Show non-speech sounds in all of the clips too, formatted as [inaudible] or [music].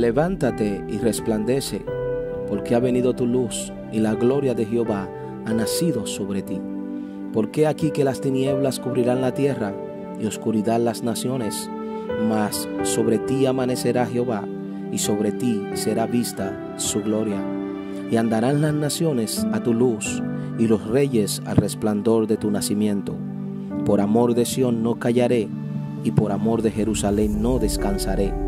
levántate y resplandece, porque ha venido tu luz y la gloria de Jehová ha nacido sobre ti. Porque aquí que las tinieblas cubrirán la tierra y oscuridad las naciones, mas sobre ti amanecerá Jehová y sobre ti será vista su gloria. Y andarán las naciones a tu luz y los reyes al resplandor de tu nacimiento. Por amor de Sión no callaré y por amor de Jerusalén no descansaré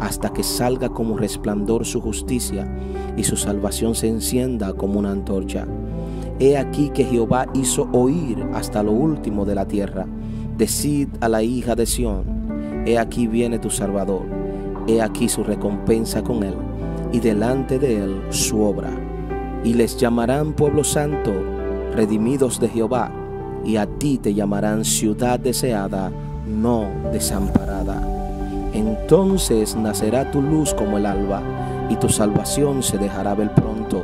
hasta que salga como resplandor su justicia y su salvación se encienda como una antorcha. He aquí que Jehová hizo oír hasta lo último de la tierra. Decid a la hija de Sión, he aquí viene tu Salvador, he aquí su recompensa con él, y delante de él su obra. Y les llamarán pueblo santo, redimidos de Jehová, y a ti te llamarán ciudad deseada, no desamparada. Entonces nacerá tu luz como el alba, y tu salvación se dejará ver pronto,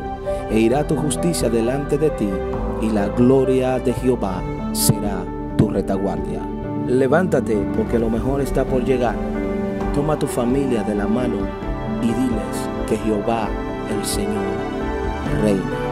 e irá tu justicia delante de ti, y la gloria de Jehová será tu retaguardia. Levántate, porque lo mejor está por llegar. Toma tu familia de la mano y diles que Jehová, el Señor, reina.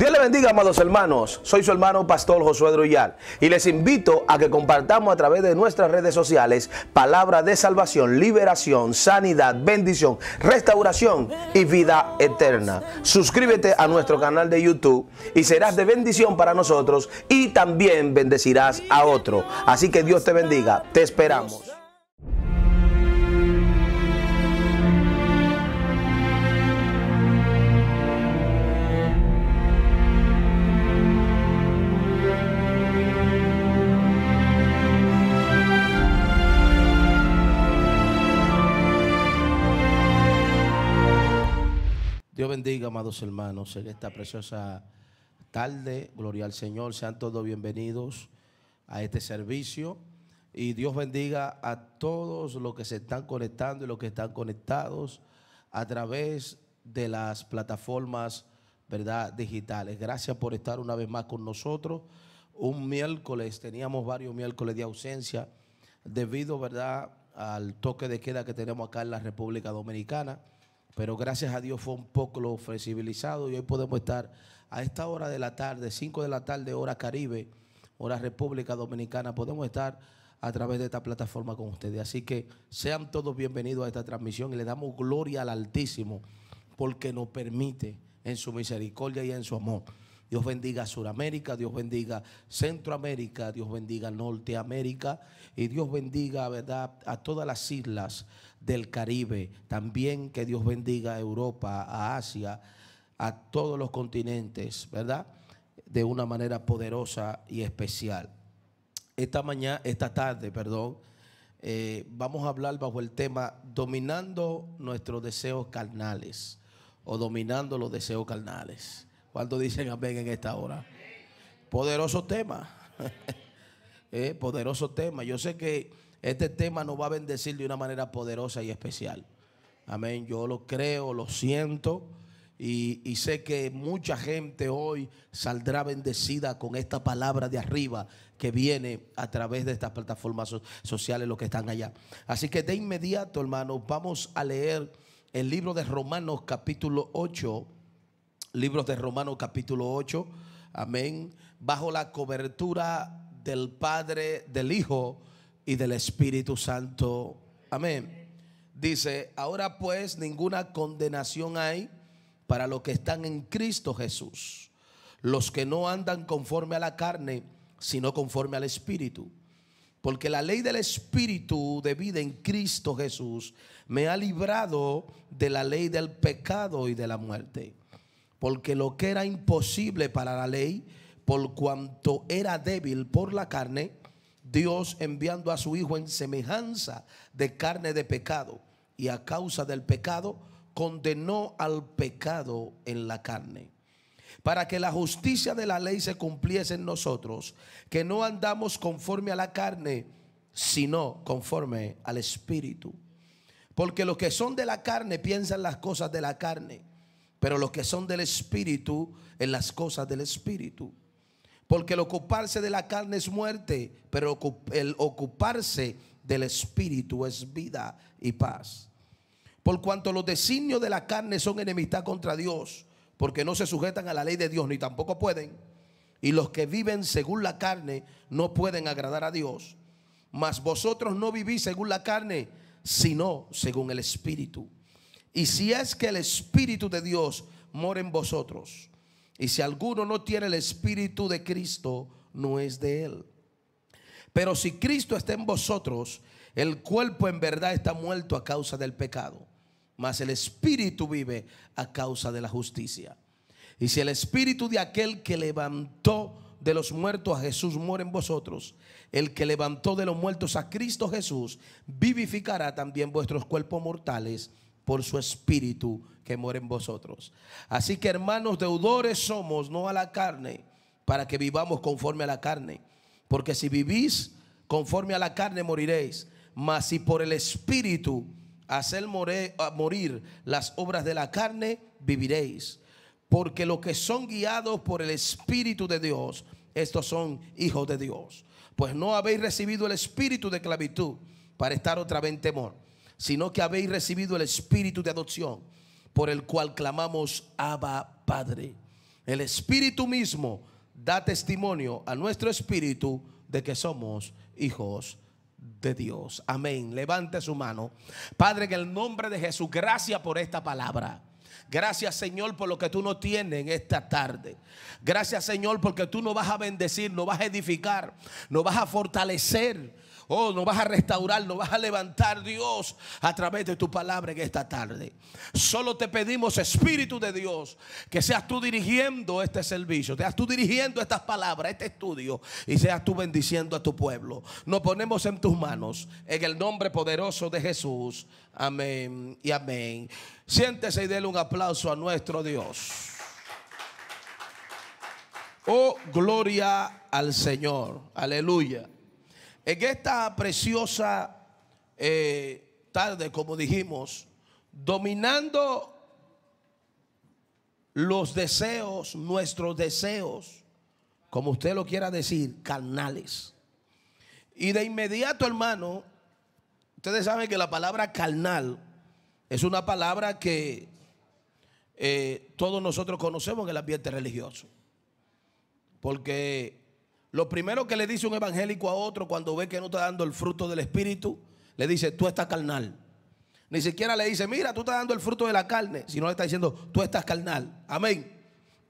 Dios le bendiga, amados hermanos. Soy su hermano Pastor Josué Druyal y les invito a que compartamos a través de nuestras redes sociales palabra de salvación, liberación, sanidad, bendición, restauración y vida eterna. Suscríbete a nuestro canal de YouTube y serás de bendición para nosotros y también bendecirás a otro. Así que Dios te bendiga. Te esperamos. bendiga, amados hermanos, en esta preciosa tarde. Gloria al Señor. Sean todos bienvenidos a este servicio. Y Dios bendiga a todos los que se están conectando y los que están conectados a través de las plataformas ¿verdad? digitales. Gracias por estar una vez más con nosotros. Un miércoles, teníamos varios miércoles de ausencia debido ¿verdad? al toque de queda que tenemos acá en la República Dominicana pero gracias a Dios fue un poco lo flexibilizado y hoy podemos estar a esta hora de la tarde, 5 de la tarde, hora Caribe, hora República Dominicana, podemos estar a través de esta plataforma con ustedes. Así que sean todos bienvenidos a esta transmisión y le damos gloria al Altísimo porque nos permite en su misericordia y en su amor. Dios bendiga Sudamérica, Dios bendiga Centroamérica, Dios bendiga Norteamérica y Dios bendiga ¿verdad? a todas las islas del Caribe. También que Dios bendiga a Europa, a Asia, a todos los continentes, ¿verdad? De una manera poderosa y especial. Esta mañana, esta tarde, perdón, eh, vamos a hablar bajo el tema dominando nuestros deseos carnales o dominando los deseos carnales. ¿Cuántos dicen amén en esta hora? Poderoso tema. [laughs] Eh, poderoso tema. Yo sé que este tema nos va a bendecir de una manera poderosa y especial. Amén. Yo lo creo, lo siento. Y, sé que mucha gente hoy saldrá bendecida con esta palabra de arriba que viene a través de estas plataformas sociales, los que están allá. Así que de inmediato, hermanos, vamos a leer el libro de Romanos capítulo 8. Libros de Romanos capítulo 8. Amén. Bajo la cobertura del Padre, del Hijo y del Espíritu Santo. Amén. Dice, ahora pues ninguna condenación hay para los que están en Cristo Jesús, los que no andan conforme a la carne, sino conforme al Espíritu. Porque la ley del Espíritu de vida en Cristo Jesús me ha librado de la ley del pecado y de la muerte. Porque lo que era imposible para la ley, por cuanto era débil por la carne, Dios enviando a su Hijo en semejanza de carne de pecado y a causa del pecado, condenó al pecado en la carne. Para que la justicia de la ley se cumpliese en nosotros, que no andamos conforme a la carne, sino conforme al Espíritu. Porque los que son de la carne piensan las cosas de la carne, pero los que son del Espíritu en las cosas del Espíritu. Porque el ocuparse de la carne es muerte, pero el ocuparse del espíritu es vida y paz. Por cuanto los designios de la carne son enemistad contra Dios, porque no se sujetan a la ley de Dios ni tampoco pueden. Y los que viven según la carne no pueden agradar a Dios. Mas vosotros no vivís según la carne, sino según el Espíritu. Y si es que el Espíritu de Dios mora en vosotros, y si alguno no tiene el Espíritu de Cristo, no es de él. Pero si Cristo está en vosotros, el cuerpo en verdad está muerto a causa del pecado, mas el Espíritu vive a causa de la justicia. Y si el Espíritu de aquel que levantó de los muertos a Jesús muere en vosotros, el que levantó de los muertos a Cristo Jesús vivificará también vuestros cuerpos mortales por su espíritu que muere en vosotros. Así que hermanos, deudores somos, no a la carne, para que vivamos conforme a la carne. Porque si vivís conforme a la carne, moriréis. Mas si por el espíritu hacer morir las obras de la carne, viviréis. Porque los que son guiados por el espíritu de Dios, estos son hijos de Dios. Pues no habéis recibido el espíritu de esclavitud para estar otra vez en temor sino que habéis recibido el espíritu de adopción, por el cual clamamos Abba Padre. El espíritu mismo da testimonio a nuestro espíritu de que somos hijos de Dios. Amén. Levante su mano. Padre, en el nombre de Jesús, gracias por esta palabra. Gracias Señor por lo que tú no tienes en esta tarde. Gracias Señor porque tú nos vas a bendecir, nos vas a edificar, nos vas a fortalecer. Oh, nos vas a restaurar, nos vas a levantar, Dios, a través de tu palabra en esta tarde. Solo te pedimos, Espíritu de Dios, que seas tú dirigiendo este servicio, seas tú dirigiendo estas palabras, este estudio, y seas tú bendiciendo a tu pueblo. Nos ponemos en tus manos, en el nombre poderoso de Jesús. Amén y amén. Siéntese y déle un aplauso a nuestro Dios. Oh, gloria al Señor. Aleluya. En esta preciosa eh, tarde, como dijimos, dominando los deseos, nuestros deseos, como usted lo quiera decir, carnales. Y de inmediato, hermano, ustedes saben que la palabra carnal es una palabra que eh, todos nosotros conocemos en el ambiente religioso. Porque lo primero que le dice un evangélico a otro cuando ve que no está dando el fruto del Espíritu, le dice, tú estás carnal. Ni siquiera le dice, mira, tú estás dando el fruto de la carne, sino le está diciendo, tú estás carnal. Amén.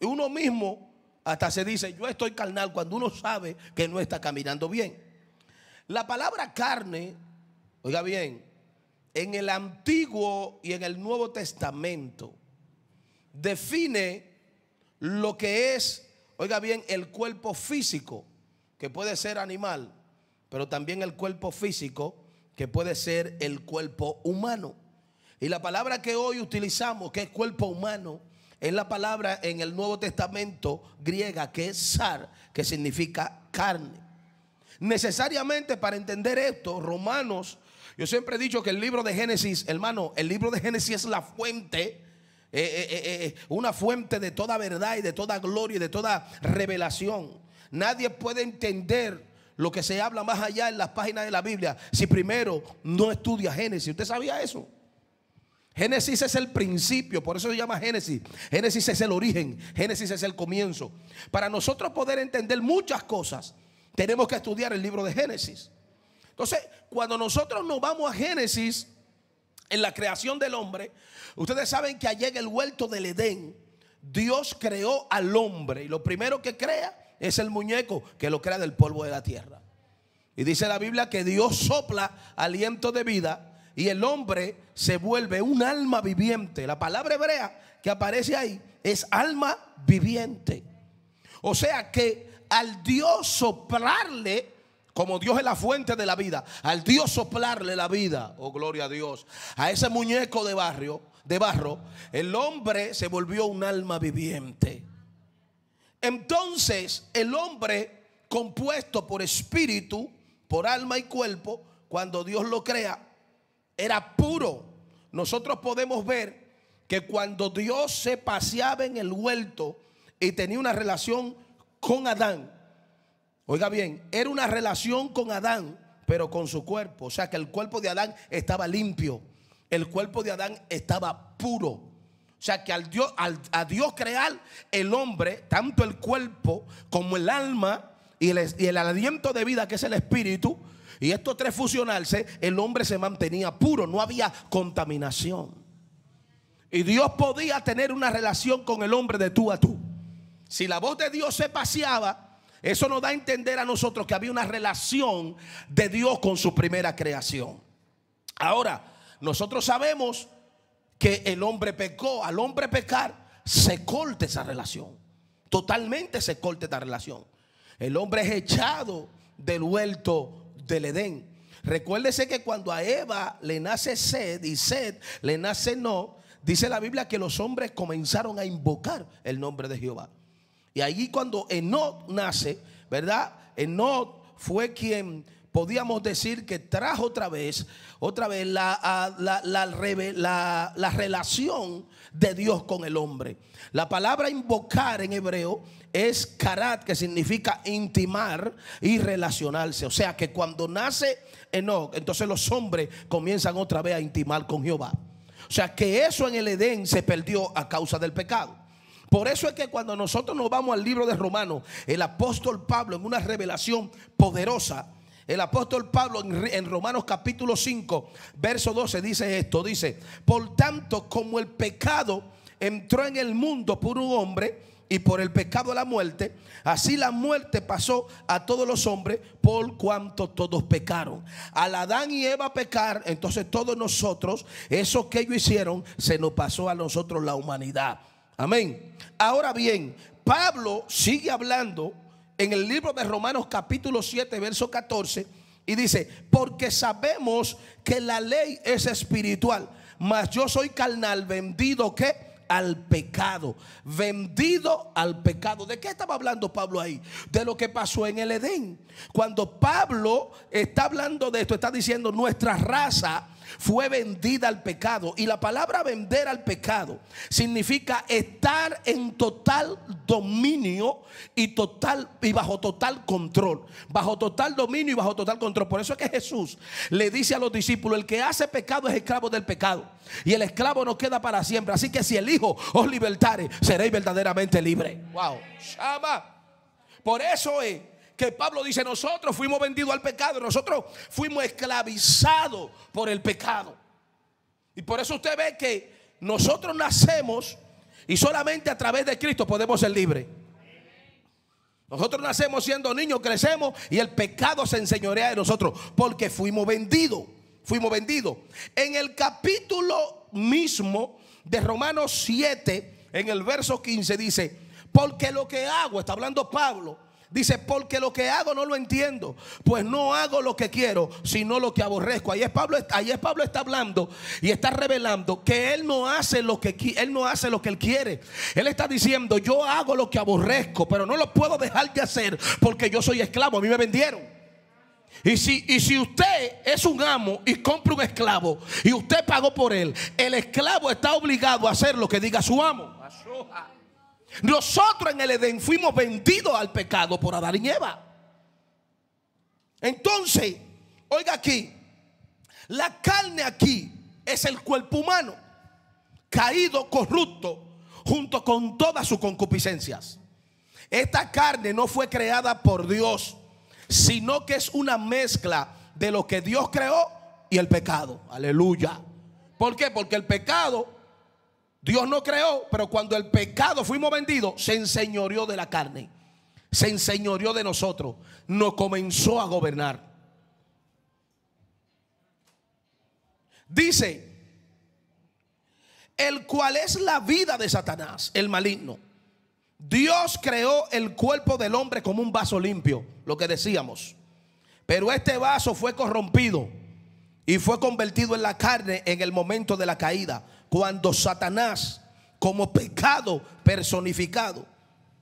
Y uno mismo hasta se dice, yo estoy carnal cuando uno sabe que no está caminando bien. La palabra carne, oiga bien, en el Antiguo y en el Nuevo Testamento define lo que es, oiga bien, el cuerpo físico que puede ser animal, pero también el cuerpo físico, que puede ser el cuerpo humano. Y la palabra que hoy utilizamos, que es cuerpo humano, es la palabra en el Nuevo Testamento griega que es sar, que significa carne. Necesariamente para entender esto, Romanos, yo siempre he dicho que el libro de Génesis, hermano, el libro de Génesis es la fuente. Eh, eh, eh, una fuente de toda verdad y de toda gloria y de toda revelación. Nadie puede entender lo que se habla más allá en las páginas de la Biblia si primero no estudia Génesis. ¿Usted sabía eso? Génesis es el principio, por eso se llama Génesis. Génesis es el origen, Génesis es el comienzo. Para nosotros poder entender muchas cosas, tenemos que estudiar el libro de Génesis. Entonces, cuando nosotros nos vamos a Génesis, en la creación del hombre, ustedes saben que allá en el huerto del Edén, Dios creó al hombre. Y lo primero que crea es el muñeco que lo crea del polvo de la tierra. Y dice la Biblia que Dios sopla aliento de vida y el hombre se vuelve un alma viviente. La palabra hebrea que aparece ahí es alma viviente. O sea que al Dios soplarle, como Dios es la fuente de la vida, al Dios soplarle la vida, oh gloria a Dios, a ese muñeco de barrio, de barro, el hombre se volvió un alma viviente. Entonces el hombre compuesto por espíritu, por alma y cuerpo, cuando Dios lo crea, era puro. Nosotros podemos ver que cuando Dios se paseaba en el huerto y tenía una relación con Adán, oiga bien, era una relación con Adán, pero con su cuerpo. O sea que el cuerpo de Adán estaba limpio, el cuerpo de Adán estaba puro. O sea que al Dios, a Dios crear el hombre, tanto el cuerpo como el alma y el, y el aliento de vida que es el espíritu, y estos tres fusionarse, el hombre se mantenía puro, no había contaminación. Y Dios podía tener una relación con el hombre de tú a tú. Si la voz de Dios se paseaba, eso nos da a entender a nosotros que había una relación de Dios con su primera creación. Ahora, nosotros sabemos que el hombre pecó. Al hombre pecar, se corta esa relación. Totalmente se corta esta relación. El hombre es echado del huerto del Edén. Recuérdese que cuando a Eva le nace sed y sed le nace no, dice la Biblia que los hombres comenzaron a invocar el nombre de Jehová. Y allí cuando Enoch nace, ¿verdad? Enoch fue quien podíamos decir que trajo otra vez, otra vez la, la, relación de Dios con el hombre. La palabra invocar en hebreo es karat, que significa intimar y relacionarse. O sea que cuando nace Enoch, entonces los hombres comienzan otra vez a intimar con Jehová. O sea que eso en el Edén se perdió a causa del pecado. Por eso es que cuando nosotros nos vamos al libro de Romanos, el apóstol Pablo en una revelación poderosa, el apóstol Pablo en Romanos capítulo 5, verso 12 dice esto, dice, por tanto como el pecado entró en el mundo por un hombre, y por el pecado la muerte, así la muerte pasó a todos los hombres por cuanto todos pecaron. Al Adán y Eva pecar, entonces todos nosotros, eso que ellos hicieron, se nos pasó a nosotros la humanidad. Amén. Ahora bien, Pablo sigue hablando en el libro de Romanos capítulo 7, verso 14, y dice, porque sabemos que la ley es espiritual, mas yo soy carnal, vendido que al pecado, vendido al pecado. ¿De qué estaba hablando Pablo ahí? De lo que pasó en el Edén. Cuando Pablo está hablando de esto, está diciendo nuestra raza fue vendida al pecado. Y la palabra vender al pecado significa estar en total dominio y total y bajo total control, bajo total dominio y bajo total control. Por eso es que Jesús le dice a los discípulos, el que hace pecado es esclavo del pecado y el esclavo no queda para siempre. Así que si el Hijo os libertare, seréis verdaderamente libre. Wow. Por eso es que Pablo dice, nosotros fuimos vendidos al pecado, nosotros fuimos esclavizados por el pecado. Y por eso usted ve que nosotros nacemos y solamente a través de Cristo podemos ser libres. Nosotros nacemos siendo niños, crecemos y el pecado se enseñorea de nosotros porque fuimos vendidos, fuimos vendidos. En el capítulo mismo de Romanos 7, en el verso 15 dice, porque lo que hago, está hablando Pablo, Dice, porque lo que hago no lo entiendo, pues no hago lo que quiero, sino lo que aborrezco. Ahí es Pablo, ahí es Pablo está hablando y está revelando que él no hace lo que él no hace lo que él quiere. Él está diciendo, yo hago lo que aborrezco, pero no lo puedo dejar de hacer porque yo soy esclavo, a mí me vendieron. Y si, y si, usted es un amo y compra un esclavo y usted pagó por él, el esclavo está obligado a hacer lo que diga su amo. Nosotros en el Edén fuimos vendidos al pecado por Adán y Eva. Entonces, oiga aquí, la carne aquí es el cuerpo humano, caído, corrupto, junto con todas sus concupiscencias. Esta carne no fue creada por Dios, sino que es una mezcla de lo que Dios creó y el pecado. Aleluya. ¿Por qué? Porque el pecado Dios no creó, pero cuando el pecado fuimos vendidos, se enseñoreó de la carne, se enseñoreó de nosotros, nos comenzó a gobernar. Dice, el cual es la vida de Satanás, el maligno. Dios creó el cuerpo del hombre como un vaso limpio, lo que decíamos. Pero este vaso fue corrompido y fue convertido en la carne en el momento de la caída cuando Satanás, como pecado personificado,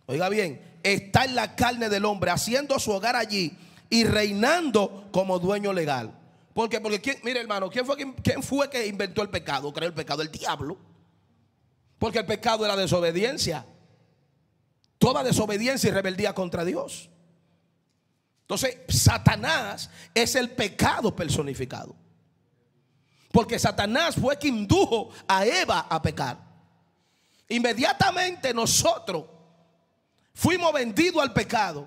oiga bien, está en la carne del hombre, haciendo su hogar allí y reinando como dueño legal. ¿Por Porque, mire hermano, ¿quién fue, quién, fue que inventó el pecado, creó el pecado? El diablo. Porque el pecado era desobediencia. Toda desobediencia y rebeldía contra Dios. Entonces, Satanás es el pecado personificado. Porque Satanás fue quien indujo a Eva a pecar. Inmediatamente nosotros fuimos vendidos al pecado.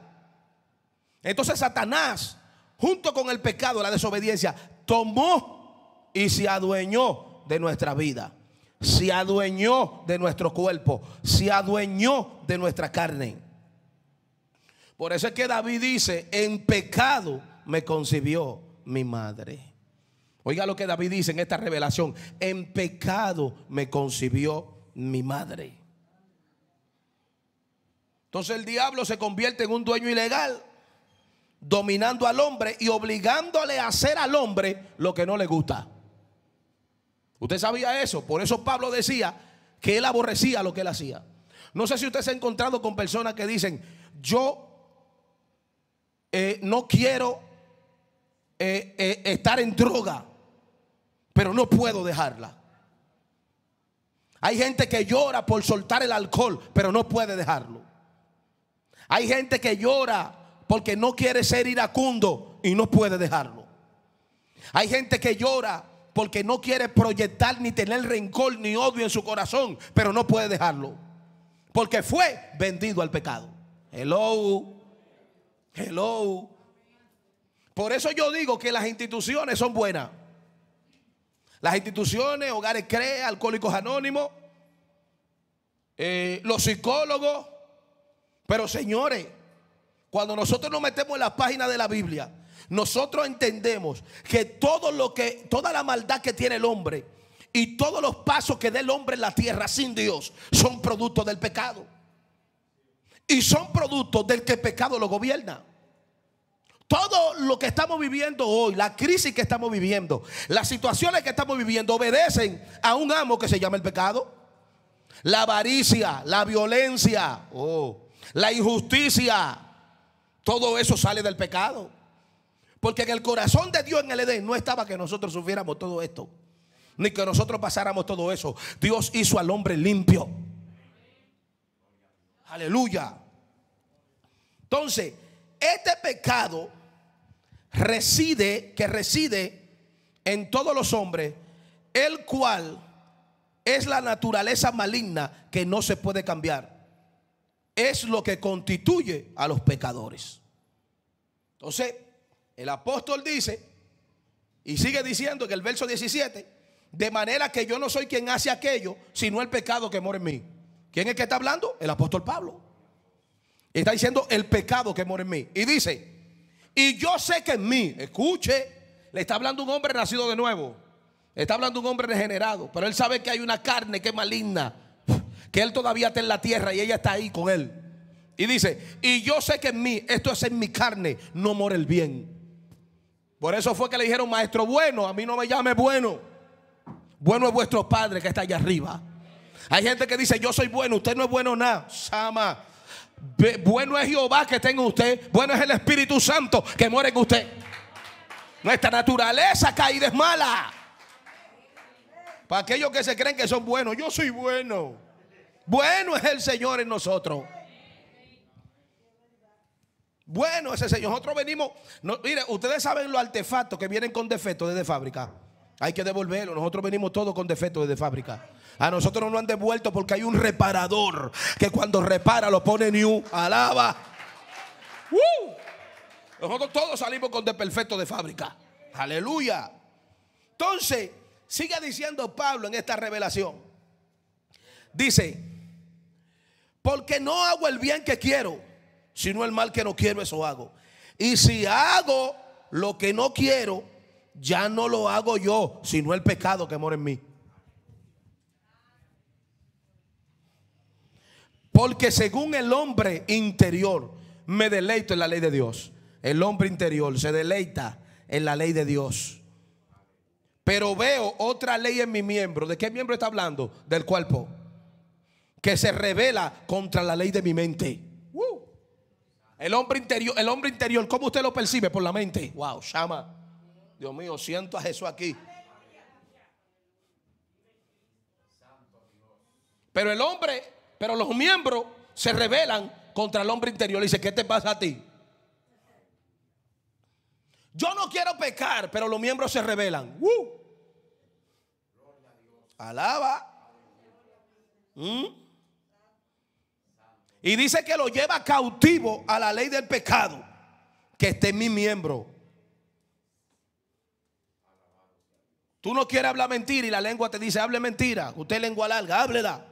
Entonces Satanás, junto con el pecado, la desobediencia, tomó y se adueñó de nuestra vida. Se adueñó de nuestro cuerpo. Se adueñó de nuestra carne. Por eso es que David dice, en pecado me concibió mi madre. Oiga lo que David dice en esta revelación. En pecado me concibió mi madre. Entonces el diablo se convierte en un dueño ilegal, dominando al hombre y obligándole a hacer al hombre lo que no le gusta. Usted sabía eso, por eso Pablo decía que él aborrecía lo que él hacía. No sé si usted se ha encontrado con personas que dicen, yo eh, no quiero eh, eh, estar en droga pero no puedo dejarla. Hay gente que llora por soltar el alcohol, pero no puede dejarlo. Hay gente que llora porque no quiere ser iracundo y no puede dejarlo. Hay gente que llora porque no quiere proyectar ni tener rencor ni odio en su corazón, pero no puede dejarlo. Porque fue vendido al pecado. Hello. Hello. Por eso yo digo que las instituciones son buenas. Las instituciones, hogares CREA, alcohólicos anónimos, eh, los psicólogos. Pero señores, cuando nosotros nos metemos en la página de la Biblia, nosotros entendemos que todo lo que, toda la maldad que tiene el hombre y todos los pasos que da el hombre en la tierra sin Dios son productos del pecado. Y son productos del que el pecado lo gobierna. Todo lo que estamos viviendo hoy, la crisis que estamos viviendo, las situaciones que estamos viviendo, obedecen a un amo que se llama el pecado. La avaricia, la violencia, oh, la injusticia, todo eso sale del pecado. Porque en el corazón de Dios en el Edén no estaba que nosotros sufriéramos todo esto, ni que nosotros pasáramos todo eso. Dios hizo al hombre limpio. Aleluya. Entonces, este pecado reside, que reside en todos los hombres, el cual es la naturaleza maligna que no se puede cambiar. Es lo que constituye a los pecadores. Entonces, el apóstol dice, y sigue diciendo que el verso 17, de manera que yo no soy quien hace aquello, sino el pecado que muere en mí. ¿Quién es que está hablando? El apóstol Pablo. Está diciendo el pecado que muere en mí. Y dice, y yo sé que en mí, escuche, le está hablando un hombre nacido de nuevo. está hablando un hombre regenerado. Pero él sabe que hay una carne que es maligna. Que él todavía está en la tierra y ella está ahí con él. Y dice, y yo sé que en mí, esto es en mi carne, no mora el bien. Por eso fue que le dijeron, maestro bueno, a mí no me llame bueno. Bueno es vuestro padre que está allá arriba. Hay gente que dice, yo soy bueno, usted no es bueno nada. Sama, bueno es Jehová que tenga usted. Bueno es el Espíritu Santo que muere en usted. Nuestra naturaleza caída es mala. Para aquellos que se creen que son buenos, yo soy bueno. Bueno es el Señor en nosotros. Bueno es el Señor. Nosotros venimos. mire, ustedes saben los artefactos que vienen con defecto desde fábrica. Hay que devolverlo. Nosotros venimos todos con defecto desde fábrica. A nosotros no nos han devuelto porque hay un reparador que cuando repara lo pone new. Alaba. ¡Uh! Nosotros todos salimos con perfecto de fábrica. Aleluya. Entonces, sigue diciendo Pablo en esta revelación. Dice, porque no hago el bien que quiero, sino el mal que no quiero, eso hago. Y si hago lo que no quiero, ya no lo hago yo, sino el pecado que mora en mí. Porque según el hombre interior, me deleito en la ley de Dios. El hombre interior se deleita en la ley de Dios. Pero veo otra ley en mi miembro. ¿De qué miembro está hablando? Del cuerpo. Que se revela contra la ley de mi mente. El hombre interior, el hombre interior, ¿cómo usted lo percibe? Por la mente. Wow, llama. Dios mío, siento a Jesús aquí. Pero el hombre pero los miembros se rebelan contra el hombre interior. Y dice, ¿qué te pasa a ti? Yo no quiero pecar, pero los miembros se rebelan. Alaba. ¿Mm? Y dice que lo lleva cautivo a la ley del pecado. Que esté en mi miembro. Tú no quieres hablar mentira y la lengua te dice, hable mentira. Usted lengua larga, háblela.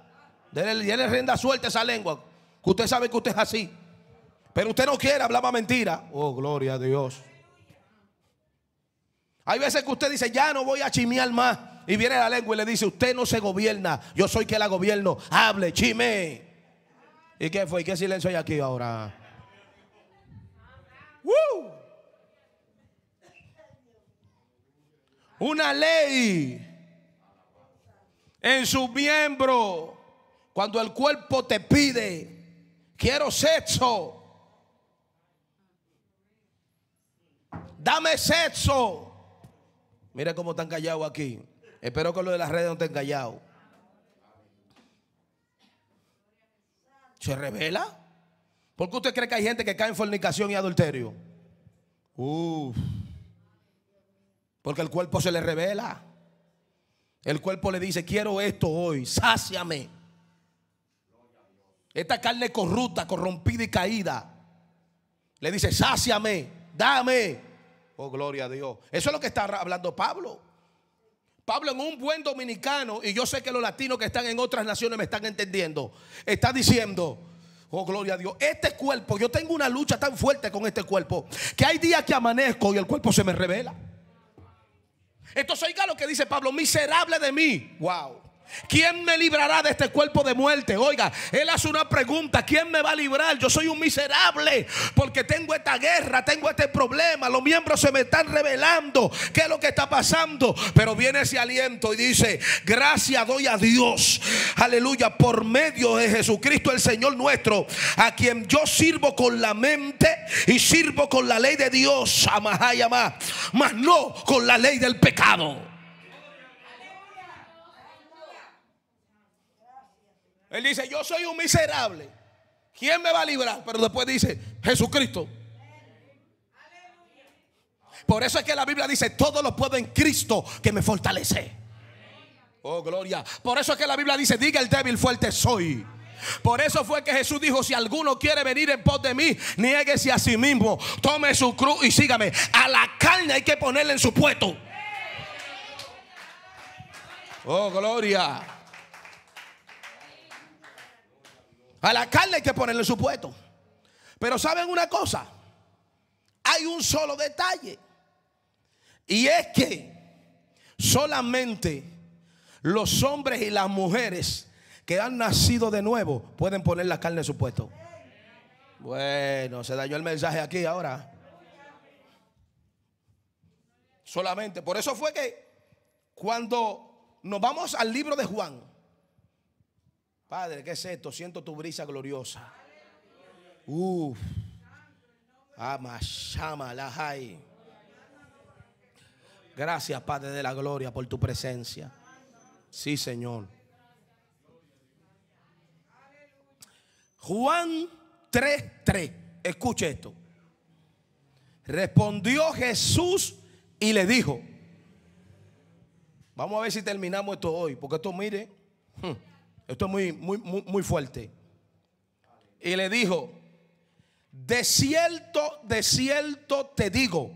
Dele, le rinda suelta a esa lengua. Que usted sabe que usted es así. Pero usted no quiere hablar más mentira. Oh, gloria a Dios. Hay veces que usted dice, ya no voy a chimear más. Y viene la lengua y le dice, usted no se gobierna. Yo soy quien la gobierno. Hable, chime. ¿Y qué fue? ¿Y qué silencio hay aquí ahora? Una ley en su miembro cuando el cuerpo te pide, quiero sexo. Dame sexo. Mira cómo están callados aquí. Espero que lo de las redes no estén callados. ¿Se revela? ¿Por qué usted cree que hay gente que cae en fornicación y adulterio? Uf. Porque el cuerpo se le revela. El cuerpo le dice, quiero esto hoy, sáciame. Esta carne corrupta, corrompida y caída. Le dice, sáciame, dame. Oh, gloria a Dios. Eso es lo que está hablando Pablo. Pablo en un buen dominicano, y yo sé que los latinos que están en otras naciones me están entendiendo, está diciendo, Oh, gloria a Dios. Este cuerpo, yo tengo una lucha tan fuerte con este cuerpo que hay días que amanezco y el cuerpo se me revela. Entonces, oiga lo que dice Pablo: miserable de mí. Wow. ¿Quién me librará de este cuerpo de muerte? Oiga, él hace una pregunta, ¿quién me va a librar? Yo soy un miserable porque tengo esta guerra, tengo este problema, los miembros se me están revelando, ¿qué es lo que está pasando? Pero viene ese aliento y dice, gracias doy a Dios, aleluya, por medio de Jesucristo el Señor nuestro, a quien yo sirvo con la mente y sirvo con la ley de Dios, Amá, y amá, mas no con la ley del pecado. Él dice, yo soy un miserable. ¿Quién me va a librar? Pero después dice, Jesucristo. Por eso es que la Biblia dice, todo lo puedo en Cristo que me fortalece. Oh, gloria. Por eso es que la Biblia dice, diga el débil fuerte soy. Por eso fue que Jesús dijo, si alguno quiere venir en pos de mí, nieguese a sí mismo, tome su cruz y sígame. A la carne hay que ponerle en su puesto. Oh, gloria. A la carne hay que ponerle su puesto. Pero saben una cosa, hay un solo detalle. Y es que solamente los hombres y las mujeres que han nacido de nuevo pueden poner la carne en su puesto. Bueno, se dañó el mensaje aquí ahora. Solamente. Por eso fue que cuando nos vamos al libro de Juan, Padre, ¿qué es esto? Siento tu brisa gloriosa. Uf. Amashama hay. Gracias, Padre de la Gloria, por tu presencia. Sí, Señor. Juan 3:3. Escuche esto. Respondió Jesús y le dijo: Vamos a ver si terminamos esto hoy, porque esto mire. Hmm, esto es muy, muy, muy, fuerte. Y le dijo, de cierto, de cierto te digo,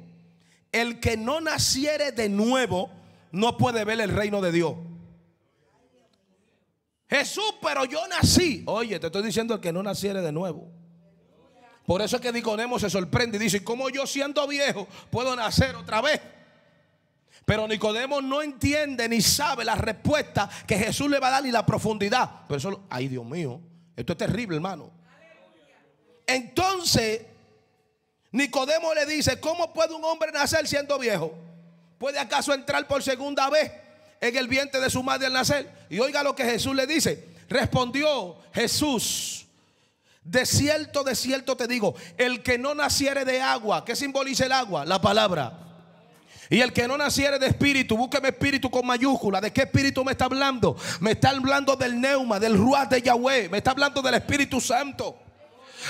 el que no naciere de nuevo no puede ver el reino de Dios. Jesús, pero yo nací. Oye, te estoy diciendo el que no naciere de nuevo. Por eso es que Nicodemo se sorprende y dice, ¿cómo yo siendo viejo puedo nacer otra vez? Pero Nicodemo no entiende ni sabe la respuesta que Jesús le va a dar y la profundidad. Pero eso, ay Dios mío, esto es terrible, hermano. Entonces, Nicodemo le dice, ¿cómo puede un hombre nacer siendo viejo? ¿Puede acaso entrar por segunda vez en el vientre de su madre al nacer? Y oiga lo que Jesús le dice. Respondió Jesús, de cierto, de cierto te digo, el que no naciere de agua, ¿qué simboliza el agua? La palabra y el que no naciere de espíritu, búsqueme espíritu con mayúscula. ¿De qué espíritu me está hablando? Me está hablando del neuma, del ruaz de Yahweh. Me está hablando del Espíritu Santo.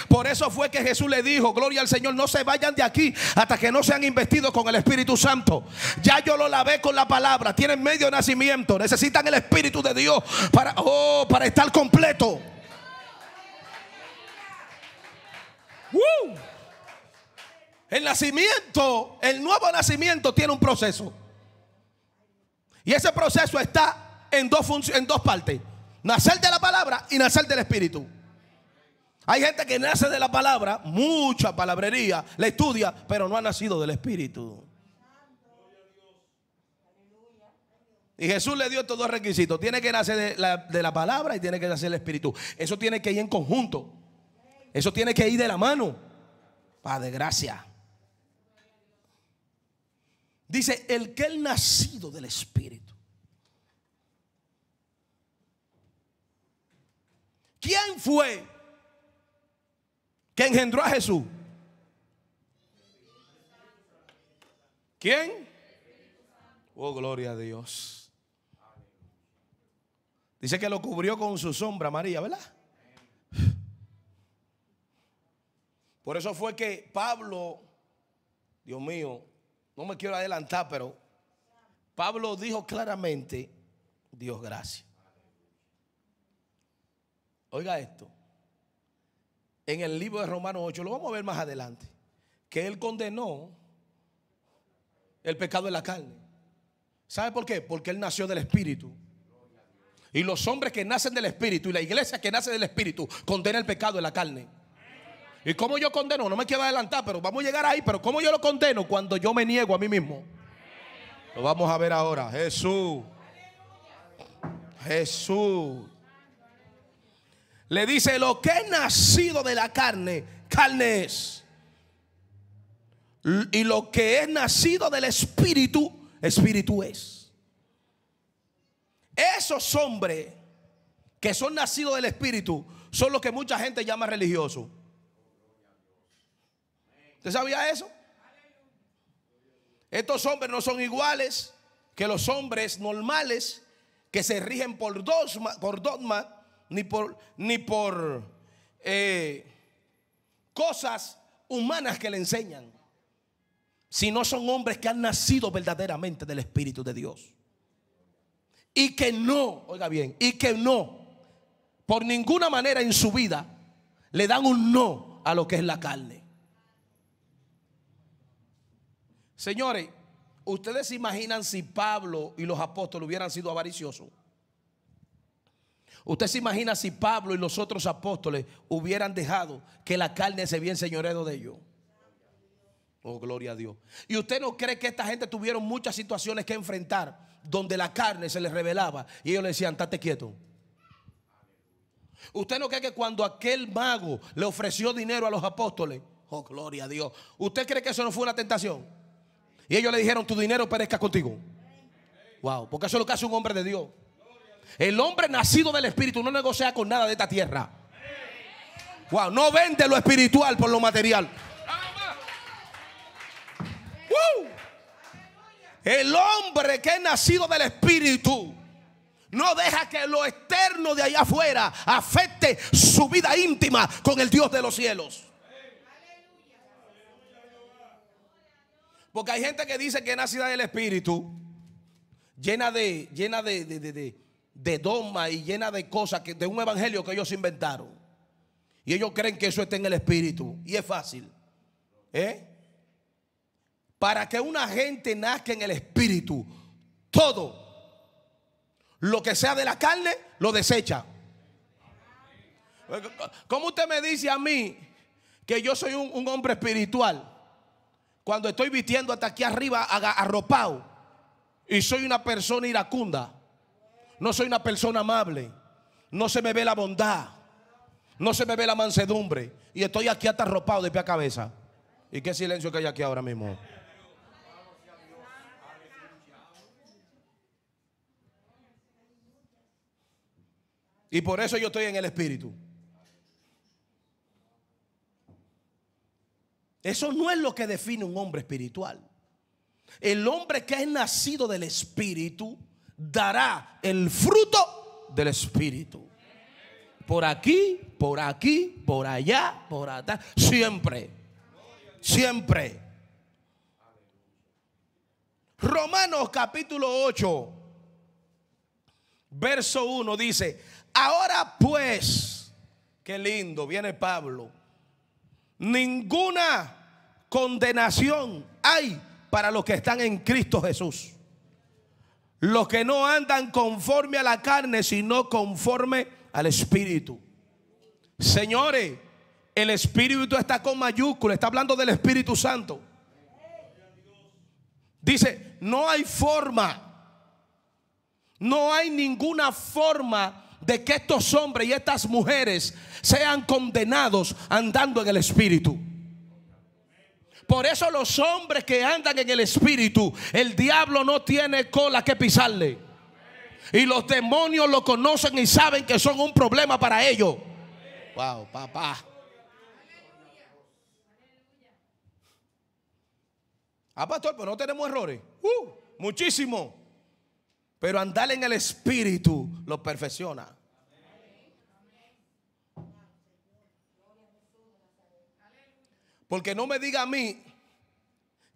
Por eso fue que Jesús le dijo, gloria al Señor, no se vayan de aquí hasta que no sean investidos con el Espíritu Santo. Ya yo lo lavé con la palabra, tienen medio nacimiento, necesitan el Espíritu de Dios para, oh, para estar completo. El nacimiento, el nuevo nacimiento tiene un proceso. Y ese proceso está en dos, en dos partes. Nacer de la palabra y nacer del espíritu. Hay gente que nace de la palabra, mucha palabrería, la estudia, pero no ha nacido del espíritu. Y Jesús le dio estos dos requisitos. Tiene que nacer de la, de la palabra y tiene que nacer del espíritu. Eso tiene que ir en conjunto. Eso tiene que ir de la mano. Padre, gracia Dice, el que el nacido del Espíritu. ¿Quién fue que engendró a Jesús? ¿Quién? Oh, gloria a Dios. Dice que lo cubrió con su sombra, María, ¿verdad? Por eso fue que Pablo, Dios mío, no me quiero adelantar, pero Pablo dijo claramente, Dios gracias. Oiga esto, en el libro de Romanos 8, lo vamos a ver más adelante, que él condenó el pecado de la carne. ¿Sabe por qué? Porque él nació del Espíritu. Y los hombres que nacen del Espíritu y la iglesia que nace del Espíritu condena el pecado de la carne. ¿Y cómo yo condeno? No me quiero adelantar, pero vamos a llegar ahí. Pero ¿cómo yo lo condeno? Cuando yo me niego a mí mismo. Lo vamos a ver ahora. Jesús. Jesús. Le dice, lo que es nacido de la carne, carne es. Y lo que es nacido del espíritu, espíritu es. Esos hombres que son nacidos del espíritu son los que mucha gente llama religiosos. ¿Usted sabía eso? Estos hombres no son iguales que los hombres normales que se rigen por dogma, por dogma ni por, ni por eh, cosas humanas que le enseñan, Si no son hombres que han nacido verdaderamente del Espíritu de Dios. Y que no, oiga bien, y que no, por ninguna manera en su vida, le dan un no a lo que es la carne. Señores, ¿ustedes se imaginan si Pablo y los apóstoles hubieran sido avariciosos? ¿Usted se imagina si Pablo y los otros apóstoles hubieran dejado que la carne se viera señoredo de ellos? Oh, gloria a Dios. ¿Y usted no cree que esta gente tuvieron muchas situaciones que enfrentar donde la carne se les revelaba y ellos le decían, estate quieto? ¿Usted no cree que cuando aquel mago le ofreció dinero a los apóstoles? Oh, gloria a Dios. ¿Usted cree que eso no fue una tentación? Y ellos le dijeron, tu dinero perezca contigo. Wow, porque eso es lo que hace un hombre de Dios. El hombre nacido del Espíritu no negocia con nada de esta tierra. Wow, no vende lo espiritual por lo material. El hombre que es nacido del Espíritu no deja que lo externo de allá afuera afecte su vida íntima con el Dios de los cielos. Porque hay gente que dice que es nacida del Espíritu, llena de, llena de, de, de, de dogma y llena de cosas, que, de un evangelio que ellos inventaron. Y ellos creen que eso está en el Espíritu. Y es fácil. ¿Eh? Para que una gente nazca en el Espíritu, todo lo que sea de la carne, lo desecha. ¿Cómo usted me dice a mí que yo soy un hombre espiritual? Cuando estoy vistiendo hasta aquí arriba, arropado, y soy una persona iracunda, no soy una persona amable, no se me ve la bondad, no se me ve la mansedumbre, y estoy aquí hasta arropado de pie a cabeza. ¿Y qué silencio que hay aquí ahora mismo? Y por eso yo estoy en el Espíritu. Eso no es lo que define un hombre espiritual. El hombre que es nacido del Espíritu dará el fruto del Espíritu. Por aquí, por aquí, por allá, por allá. Siempre. Siempre. Romanos capítulo 8, verso 1 dice, ahora pues, qué lindo, viene Pablo ninguna condenación hay para los que están en Cristo Jesús. Los que no andan conforme a la carne, sino conforme al Espíritu. Señores, el Espíritu está con mayúscula, está hablando del Espíritu Santo. Dice, no hay forma, no hay ninguna forma de que estos hombres y estas mujeres sean condenados andando en el Espíritu. Por eso los hombres que andan en el Espíritu, el diablo no tiene cola que pisarle. Y los demonios lo conocen y saben que son un problema para ellos. Wow, papá. Ah, pastor, pero no tenemos errores. Uh, muchísimo. Pero andar en el Espíritu lo perfecciona. Porque no me diga a mí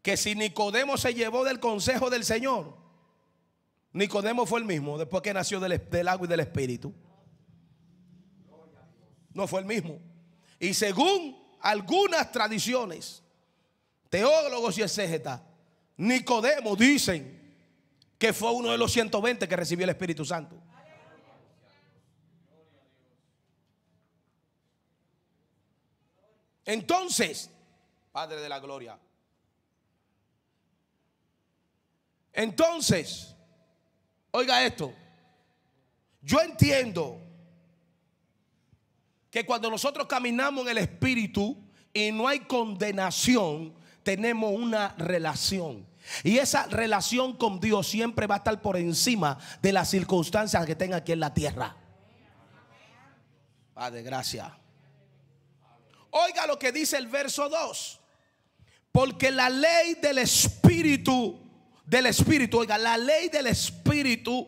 que si Nicodemo se llevó del consejo del Señor, Nicodemo fue el mismo después que nació del, agua y del Espíritu. No fue el mismo. Y según algunas tradiciones, teólogos y exégetas, Nicodemo dicen que fue uno de los 120 que recibió el Espíritu Santo. Entonces, Padre de la Gloria, entonces, oiga esto, yo entiendo que cuando nosotros caminamos en el Espíritu y no hay condenación, tenemos una relación. Y esa relación con Dios siempre va a estar por encima de las circunstancias que tenga aquí en la tierra. Padre, gracias. Oiga lo que dice el verso 2. Porque la ley del espíritu, del espíritu, oiga, la ley del espíritu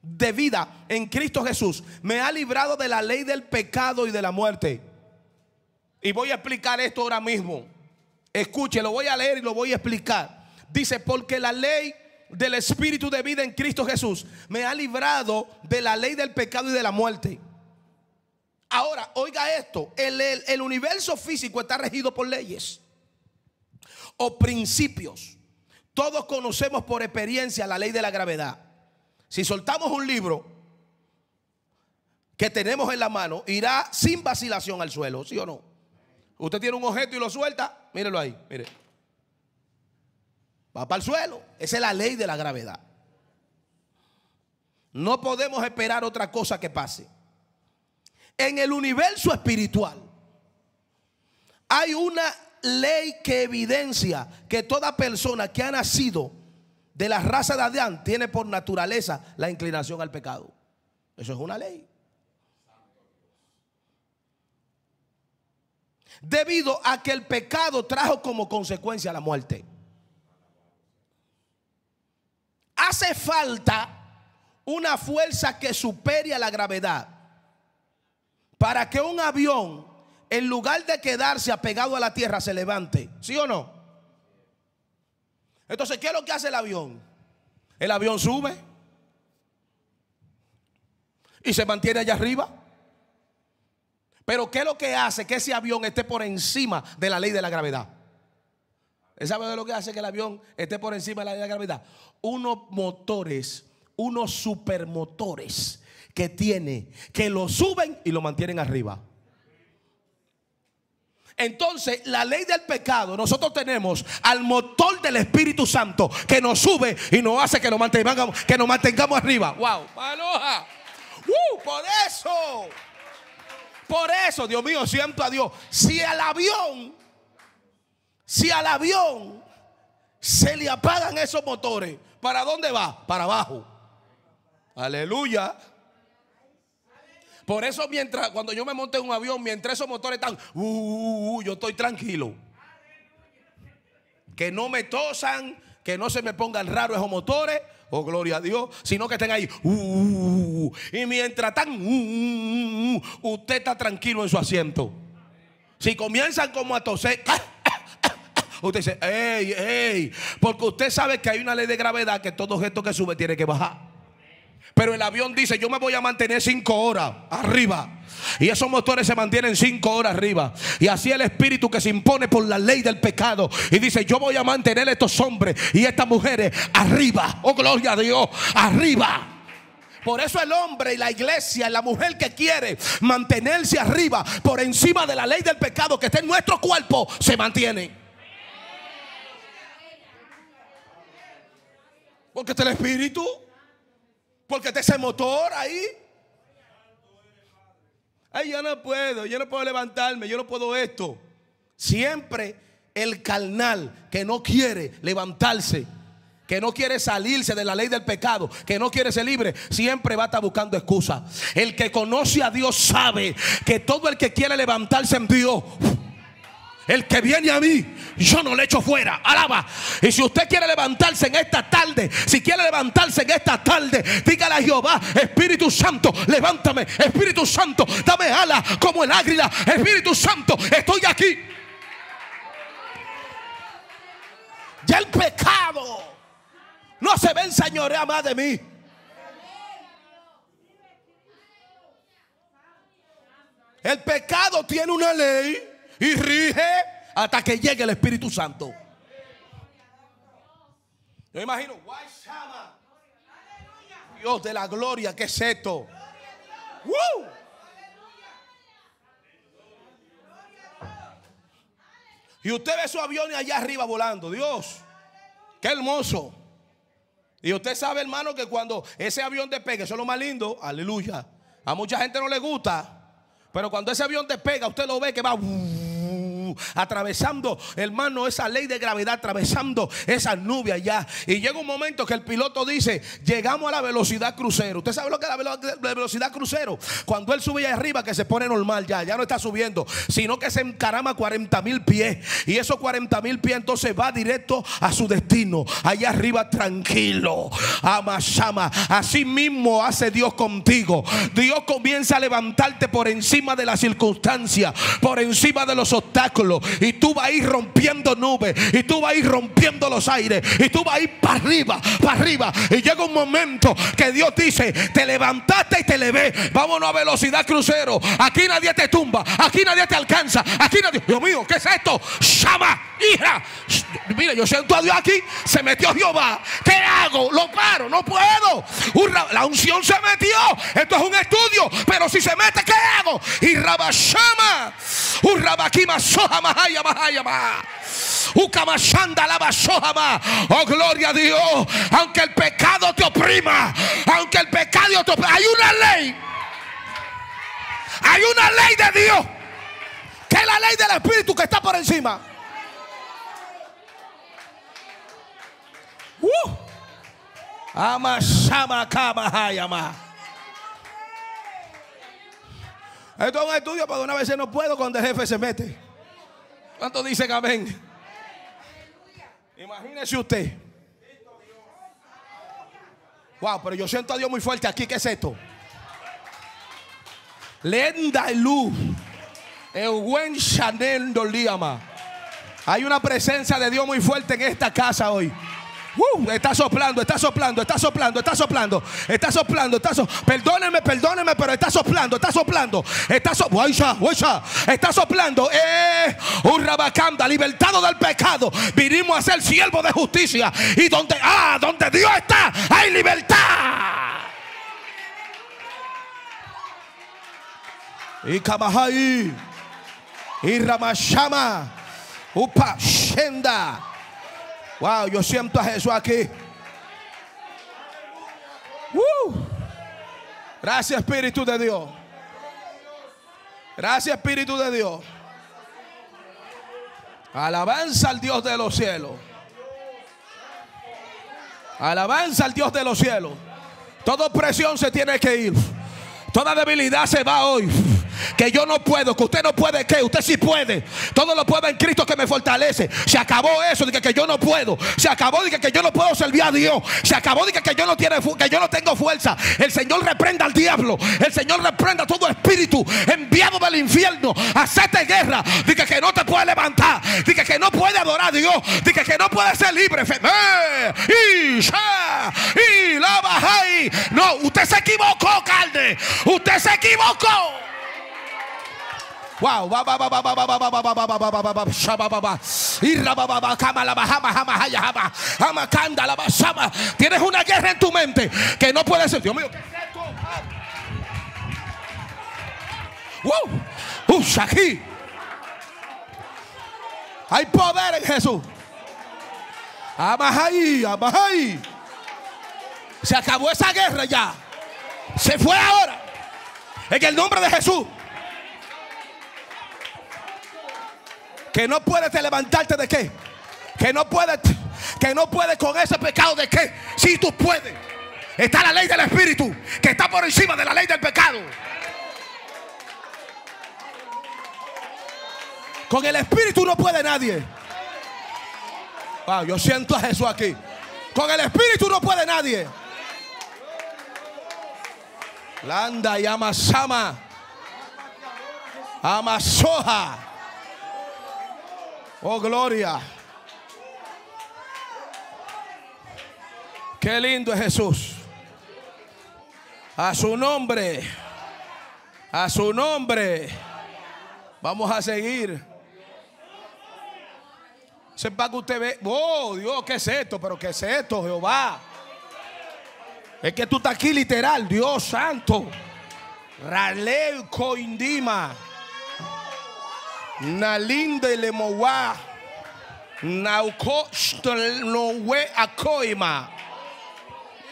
de vida en Cristo Jesús me ha librado de la ley del pecado y de la muerte. Y voy a explicar esto ahora mismo. Escuche, lo voy a leer y lo voy a explicar. Dice, porque la ley del Espíritu de vida en Cristo Jesús me ha librado de la ley del pecado y de la muerte. Ahora, oiga esto, el, universo físico está regido por leyes o principios. Todos conocemos por experiencia la ley de la gravedad. Si soltamos un libro que tenemos en la mano, irá sin vacilación al suelo, ¿sí o no? Usted tiene un objeto y lo suelta, mírelo ahí, mire va para el suelo. Esa es la ley de la gravedad. No podemos esperar otra cosa que pase. En el universo espiritual hay una ley que evidencia que toda persona que ha nacido de la raza de Adán tiene por naturaleza la inclinación al pecado. Eso es una ley. Debido a que el pecado trajo como consecuencia la muerte. Hace falta una fuerza que supere a la gravedad para que un avión, en lugar de quedarse apegado a la tierra, se levante. ¿Sí o no? Entonces, ¿qué es lo que hace el avión? El avión sube y se mantiene allá arriba. Pero ¿qué es lo que hace que ese avión esté por encima de la ley de la gravedad? ¿Sabe lo que hace que el avión esté por encima de la ley de gravedad? Unos motores, unos supermotores que tiene, que lo suben y lo mantienen arriba. Entonces, la ley del pecado, nosotros tenemos al motor del Espíritu Santo que nos sube y nos hace que nos mantengamos, que nos mantengamos arriba. ¡Wow! ¡Uh! ¡Por eso! Por eso, Dios mío, siento a Dios. Si el avión si al avión se le apagan esos motores, ¿para dónde va? Para abajo. Aleluya. Por eso mientras cuando yo me monte en un avión, mientras esos motores están, uh, uh, uh, yo estoy tranquilo. Que no me tosan, que no se me pongan raros esos motores, oh gloria a Dios, sino que estén ahí. Uh, y mientras están, usted está tranquilo en su asiento. Si comienzan como a toser, ¡ah! Usted dice, ey, ey. Porque usted sabe que hay una ley de gravedad que todo objeto que sube tiene que bajar. Pero el avión dice, yo me voy a mantener cinco horas arriba. Y esos motores se mantienen cinco horas arriba. Y así el espíritu que se impone por la ley del pecado. Y dice, yo voy a mantener estos hombres y estas mujeres arriba. Oh, gloria a Dios, arriba. Por eso el hombre y la iglesia la mujer que quiere mantenerse arriba por encima de la ley del pecado que está en nuestro cuerpo, se mantienen. Porque está el Espíritu. Porque está ese motor ahí. Ay, yo no puedo, yo no puedo levantarme, yo no puedo esto. Siempre el carnal que no quiere levantarse, que no quiere salirse de la ley del pecado, que no quiere ser libre, siempre va a estar buscando excusas. El que conoce a Dios sabe que todo el que quiere levantarse en Dios el que viene a mí, yo no le echo fuera. Alaba. Y si usted quiere levantarse en esta tarde, si quiere levantarse en esta tarde, dígale a Jehová, Espíritu Santo, levántame. Espíritu Santo, dame ala como el águila. Espíritu Santo, estoy aquí. Ya el pecado no se ve enseñorea más de mí. El pecado tiene una ley y rige hasta que llegue el Espíritu Santo. Yo imagino, Dios de la gloria, ¿qué es esto? Y usted ve su avión allá arriba volando. Dios, qué hermoso. Y usted sabe, hermano, que cuando ese avión despegue, eso es lo más lindo. Aleluya. A mucha gente no le gusta. Pero cuando ese avión despega, usted lo ve que va atravesando, hermano, esa ley de gravedad, atravesando esa nube allá. Y llega un momento que el piloto dice, llegamos a la velocidad crucero. ¿Usted sabe lo que es la, velocidad crucero? Cuando él sube allá arriba, que se pone normal ya, ya no está subiendo, sino que se encarama 40 mil pies. Y esos 40 mil pies entonces va directo a su destino, allá arriba tranquilo. Amashama, así mismo hace Dios contigo. Dios comienza a levantarte por encima de la circunstancia, por encima de los obstáculos y tú vas a ir rompiendo nubes. Y tú vas a ir rompiendo los aires. Y tú vas a ir para arriba, para arriba. Y llega un momento que Dios dice, te levantaste y te levé. Vámonos a velocidad crucero. Aquí nadie te tumba. Aquí nadie te alcanza. Aquí nadie... Dios mío, ¿qué es esto? Shama, hija. Mira, yo siento a Dios aquí. Se metió Jehová. ¿Qué hago? Lo paro. No puedo. La unción se metió. Esto es un estudio. Pero si se mete, ¿qué hago? Y Rabashama. Un más. Oh, gloria a Dios. Aunque el pecado te oprima, aunque el pecado te oprima, hay una ley. Hay una ley de Dios. Que es la ley del Espíritu que está por encima. amashama uh. Esto es un estudio para una vez no puedo cuando el jefe se mete. ¿Cuántos dicen amén? Imagínese usted. Wow, pero yo siento a Dios muy fuerte aquí. ¿Qué es esto? Lenda luz. El buen Chanel Hay una presencia de Dios muy fuerte en esta casa hoy está soplando, está soplando, está soplando, está soplando, está soplando, está soplando. Perdóneme, perdóneme, pero está soplando, está soplando, está soplando, está soplando. Eh, un rabacanda, libertado del pecado. Vinimos a ser siervos de justicia. Y donde, ah, donde Dios está, hay libertad. Y Kamahai, y Ramashama, Upa, Shenda. Wow, yo siento a Jesús aquí. Gracias Espíritu de Dios. Gracias Espíritu de Dios. Alabanza al Dios de los cielos. Alabanza al Dios de los cielos. Toda presión se tiene que ir. Toda debilidad se va hoy. Que yo no puedo, que usted no puede, que usted sí puede. Todo lo puedo en Cristo que me fortalece. Se acabó eso, de que, yo no puedo. Se acabó de que, yo no puedo servir a Dios. Se acabó de que, yo no tiene, que yo no tengo fuerza. El Señor reprenda al diablo. El Señor reprenda a todo espíritu enviado del infierno. Hacete guerra. Dice que no te puede levantar. Dice que no puede adorar a Dios. Dice que no puede ser libre. Y y la baja No, usted se equivocó, carne. Usted se equivocó. Wow. Tienes una guerra en tu mente que no puede ser. Dios mío, aquí. Hay poder en Jesús. Se acabó esa guerra ya. Se fue ahora. En el nombre de Jesús. Que no puedes levantarte de qué. Que no puedes, que no puedes con ese pecado de qué. Si tú puedes. Está la ley del Espíritu que está por encima de la ley del pecado. Con el Espíritu no puede nadie. yo siento a Jesús aquí. Con el Espíritu no puede nadie. Landa y Amasama. Amasoja. Oh, gloria. Qué lindo es Jesús. A su nombre. A su nombre. Vamos a seguir. Sepa que usted ve. Oh, Dios, ¿qué es esto? Pero ¿qué es esto, Jehová? Es que tú estás aquí literal, Dios santo. Raleu coindima. Nalinde no Nauko shtlowe akoima.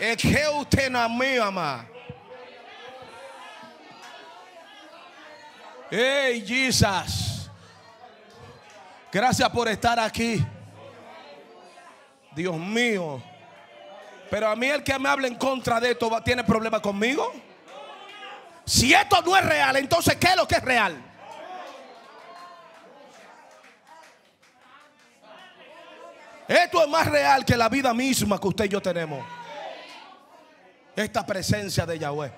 Ekeutena miama. Hey, Jesus. Gracias por estar aquí. Dios mío. Pero a mí el que me habla en contra de esto tiene problemas conmigo. Si esto no es real, entonces ¿qué es lo que es real? Esto es más real que la vida misma que usted y yo tenemos. Esta presencia de Yahweh.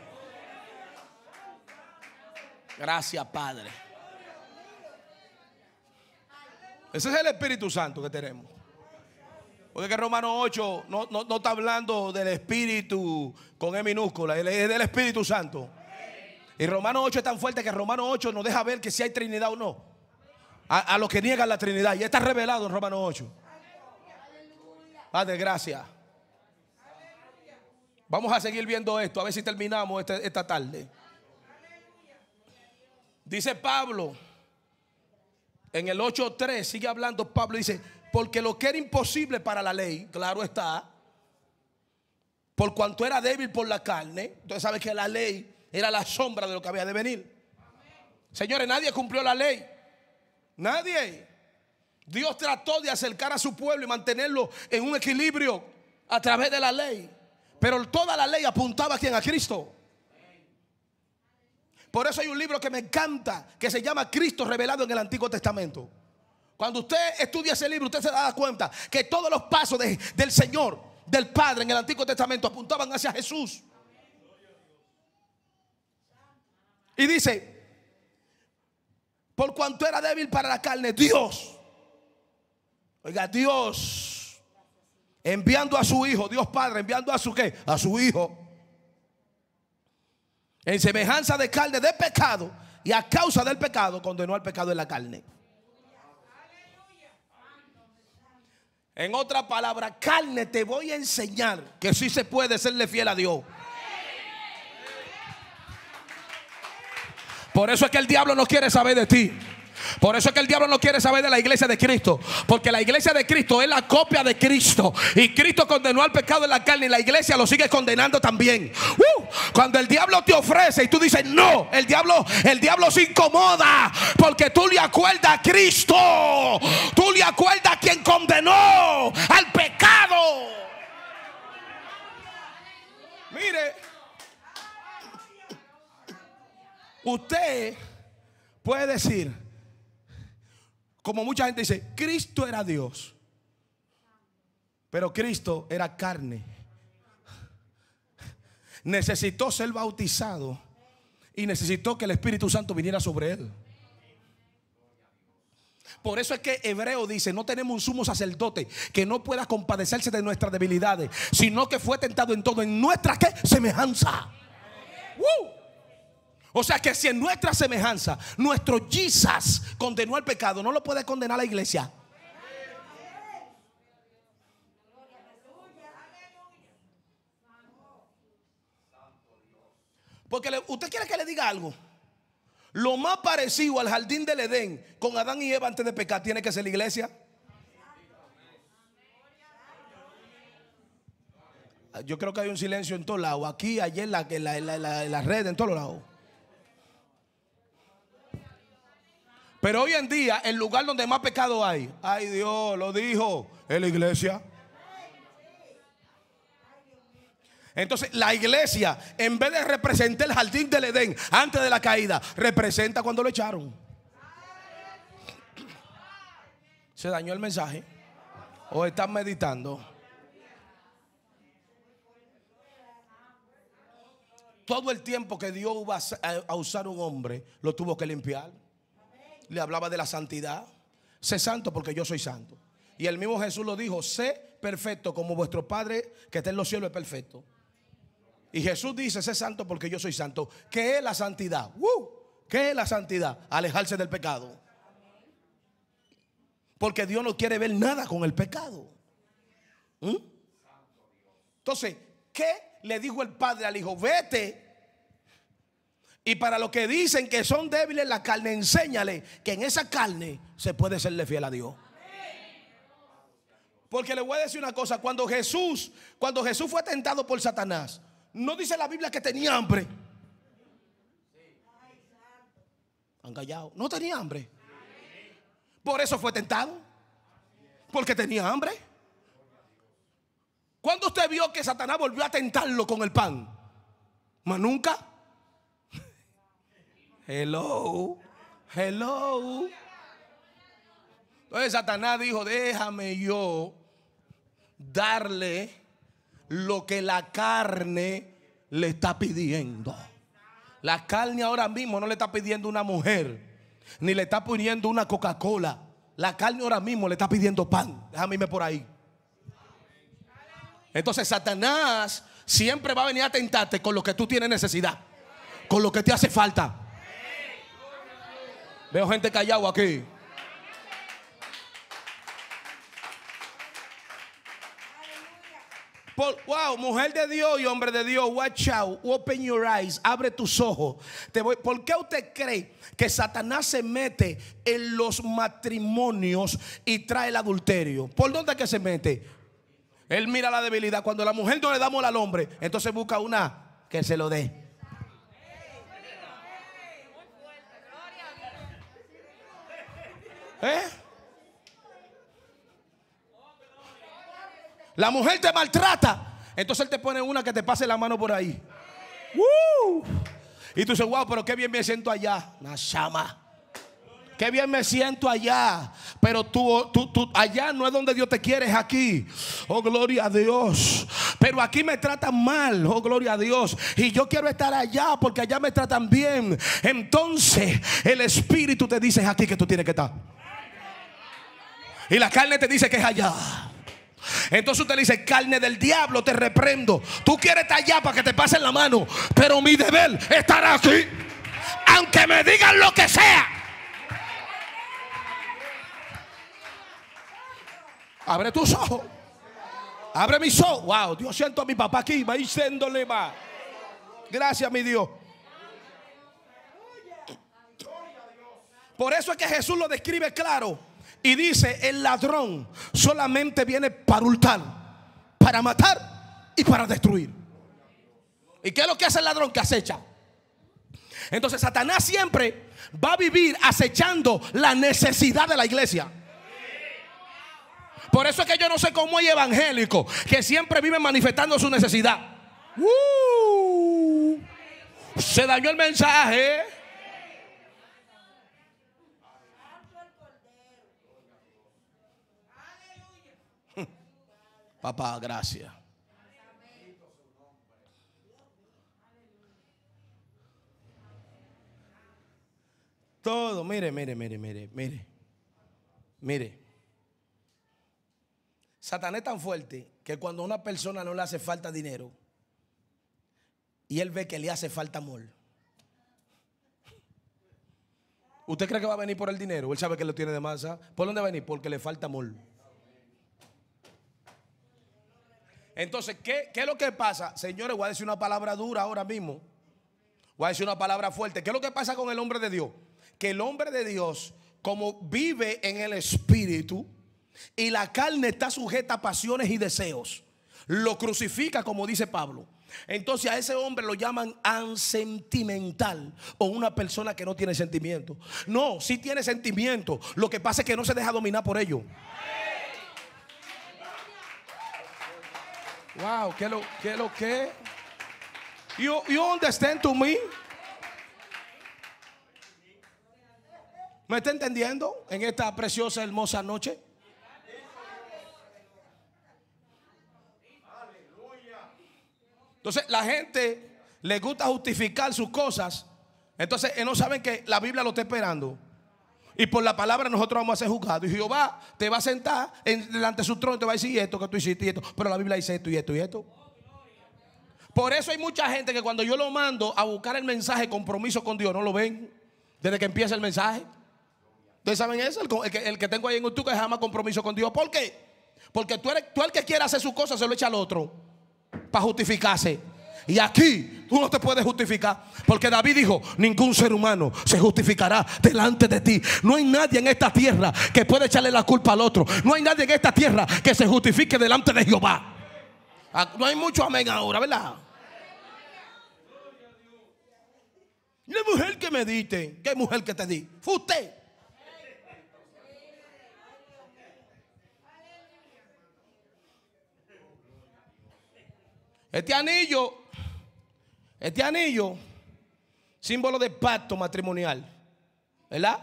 Gracias, Padre. Ese es el Espíritu Santo que tenemos. Porque que Romano 8 no, está hablando del Espíritu con E minúscula, es del Espíritu Santo. Y Romano 8 es tan fuerte que Romano 8 nos deja ver que si hay Trinidad o no. A, a los que niegan la Trinidad. Y está revelado en Romano 8. Padre, ah, gracias. Vamos a seguir viendo esto, a ver si terminamos esta, esta tarde. Dice Pablo, en el 8.3 sigue hablando Pablo, dice, porque lo que era imposible para la ley, claro está, por cuanto era débil por la carne, entonces sabes que la ley era la sombra de lo que había de venir. Señores, nadie cumplió la ley. Nadie. Dios trató de acercar a su pueblo y mantenerlo en un equilibrio a través de la ley. Pero toda la ley apuntaba a A Cristo. Por eso hay un libro que me encanta que se llama Cristo revelado en el Antiguo Testamento. Cuando usted estudia ese libro, usted se da cuenta que todos los pasos del Señor, del Padre en el Antiguo Testamento apuntaban hacia Jesús. Y dice, por cuanto era débil para la carne, Dios Oiga, Dios enviando a su hijo, Dios Padre enviando a su qué? A su hijo. En semejanza de carne de pecado y a causa del pecado condenó al pecado de la carne. En otra palabra, carne, te voy a enseñar que si se puede serle fiel a Dios. Por eso es que el diablo no quiere saber de ti. Por eso es que el diablo no quiere saber de la iglesia de Cristo. Porque la iglesia de Cristo es la copia de Cristo. Y Cristo condenó al pecado en la carne y la iglesia lo sigue condenando también. Uh, cuando el diablo te ofrece y tú dices, no, el diablo, el diablo se incomoda. Porque tú le acuerdas a Cristo. Tú le acuerdas a quien condenó al pecado. Mire, usted puede decir como mucha gente dice, Cristo era Dios. Pero Cristo era carne. Necesitó ser bautizado y necesitó que el Espíritu Santo viniera sobre él. Por eso es que Hebreo dice, no tenemos un sumo sacerdote que no pueda compadecerse de nuestras debilidades, sino que fue tentado en todo, en nuestra ¿qué? semejanza. O sea que si en nuestra semejanza nuestro Jesus condenó el pecado, no lo puede condenar la iglesia. Porque usted quiere que le diga algo. Lo más parecido al jardín del Edén con Adán y Eva antes de pecar tiene que ser la iglesia. Yo creo que hay un silencio en todos lados. Aquí, ayer, en la, redes, red, en todos lados. Pero hoy en día el lugar donde más pecado hay, ay Dios, lo dijo, es la iglesia. Entonces la iglesia, en vez de representar el jardín del Edén antes de la caída, representa cuando lo echaron. ¿Se dañó el mensaje? ¿O están meditando? Todo el tiempo que Dios va a usar un hombre, lo tuvo que limpiar le hablaba de la santidad. Sé santo porque yo soy santo. Y el mismo Jesús lo dijo, sé perfecto como vuestro Padre que está en los cielos es perfecto. Y Jesús dice, sé santo porque yo soy santo. ¿Qué es la santidad? ¿Qué es la santidad? Alejarse del pecado. Porque Dios no quiere ver nada con el pecado. ¿Mm? Entonces, ¿qué le dijo el Padre al Hijo? Vete y para los que dicen que son débiles la carne, enséñale que en esa carne se puede serle fiel a Dios. Porque le voy a decir una cosa, cuando Jesús, cuando Jesús fue tentado por Satanás, no dice la Biblia que tenía hambre. Han callado, no tenía hambre. Por eso fue tentado. Porque tenía hambre. ¿Cuándo usted vio que Satanás volvió a tentarlo con el pan? Mas nunca. Hello. Hello. Entonces Satanás dijo, déjame yo darle lo que la carne le está pidiendo. La carne ahora mismo no le está pidiendo una mujer, ni le está pidiendo una Coca-Cola. La carne ahora mismo le está pidiendo pan. Déjame irme por ahí. Entonces Satanás siempre va a venir a tentarte con lo que tú tienes necesidad, con lo que te hace falta. Veo gente callado aquí. wow, mujer de Dios y hombre de Dios, watch out, open your eyes, abre tus ojos. Te voy, ¿Por qué usted cree que Satanás se mete en los matrimonios y trae el adulterio? ¿Por dónde que se mete? Él mira la debilidad. Cuando la mujer no le damos al hombre, entonces busca una que se lo dé. ¿Eh? La mujer te maltrata. Entonces él te pone una que te pase la mano por ahí. Y tú dices, wow, pero qué bien me siento allá. La llama. Qué bien me siento allá. Pero tú, tú, tú, allá no es donde Dios te quiere, es aquí. Oh, gloria a Dios. Pero aquí me tratan mal. Oh, gloria a Dios. Y yo quiero estar allá porque allá me tratan bien. Entonces el Espíritu te dice aquí que tú tienes que estar. Y la carne te dice que es allá. Entonces usted le dice, carne del diablo, te reprendo. Tú quieres estar allá para que te pasen la mano, pero mi deber estará aquí. Aunque me digan lo que sea. Abre tus ojos. Abre mis ojos. Wow, Dios siento a mi papá aquí. Va diciéndole más. Gracias, mi Dios. Por eso es que Jesús lo describe claro. Y dice, el ladrón solamente viene para hurtar, para matar y para destruir. ¿Y qué es lo que hace el ladrón que acecha? Entonces Satanás siempre va a vivir acechando la necesidad de la iglesia. Por eso es que yo no sé cómo hay evangélico. que siempre vive manifestando su necesidad. ¡Uh! se dañó el mensaje. Papá, gracias. Todo, mire, mire, mire, mire, mire. Mire. Satanás es tan fuerte que cuando a una persona no le hace falta dinero y él ve que le hace falta amor. ¿Usted cree que va a venir por el dinero? Él sabe que lo tiene de masa. ¿Por dónde va a venir? Porque le falta amor. Entonces, ¿qué, es lo que pasa? Señores, voy a decir una palabra dura ahora mismo. Voy a decir una palabra fuerte. ¿Qué es lo que pasa con el hombre de Dios? Que el hombre de Dios, como vive en el espíritu y la carne está sujeta a pasiones y deseos, lo crucifica, como dice Pablo. Entonces a ese hombre lo llaman ansentimental o una persona que no tiene sentimiento. No, si tiene sentimiento. Lo que pasa es que no se deja dominar por ello. Wow, ¿qué lo, qué lo que? y dónde understand to me? ¿Me está entendiendo en esta preciosa, hermosa noche? Entonces la gente le gusta justificar sus cosas. Entonces no saben que la Biblia lo está esperando. Y por la palabra nosotros vamos a ser juzgados. Y Jehová te va a sentar delante de su trono y te va a decir esto que tú hiciste y esto. Pero la Biblia dice esto y esto y esto. Por eso hay mucha gente que cuando yo lo mando a buscar el mensaje compromiso con Dios, no lo ven desde que empieza el mensaje. Ustedes saben eso, el, que, tengo ahí en YouTube que se llama compromiso con Dios. ¿Por qué? Porque tú, eres, el que quiera hacer su cosa se lo echa al otro para justificarse. Y aquí tú no te puedes justificar. Porque David dijo, ningún ser humano se justificará delante de ti. No hay nadie en esta tierra que pueda echarle la culpa al otro. No hay nadie en esta tierra que se justifique delante de Jehová. Ah, no hay mucho amén ahora, ¿verdad? La mujer que me diste, ¿qué mujer que te di? Fue usted. Este anillo este anillo, símbolo de pacto matrimonial, ¿verdad?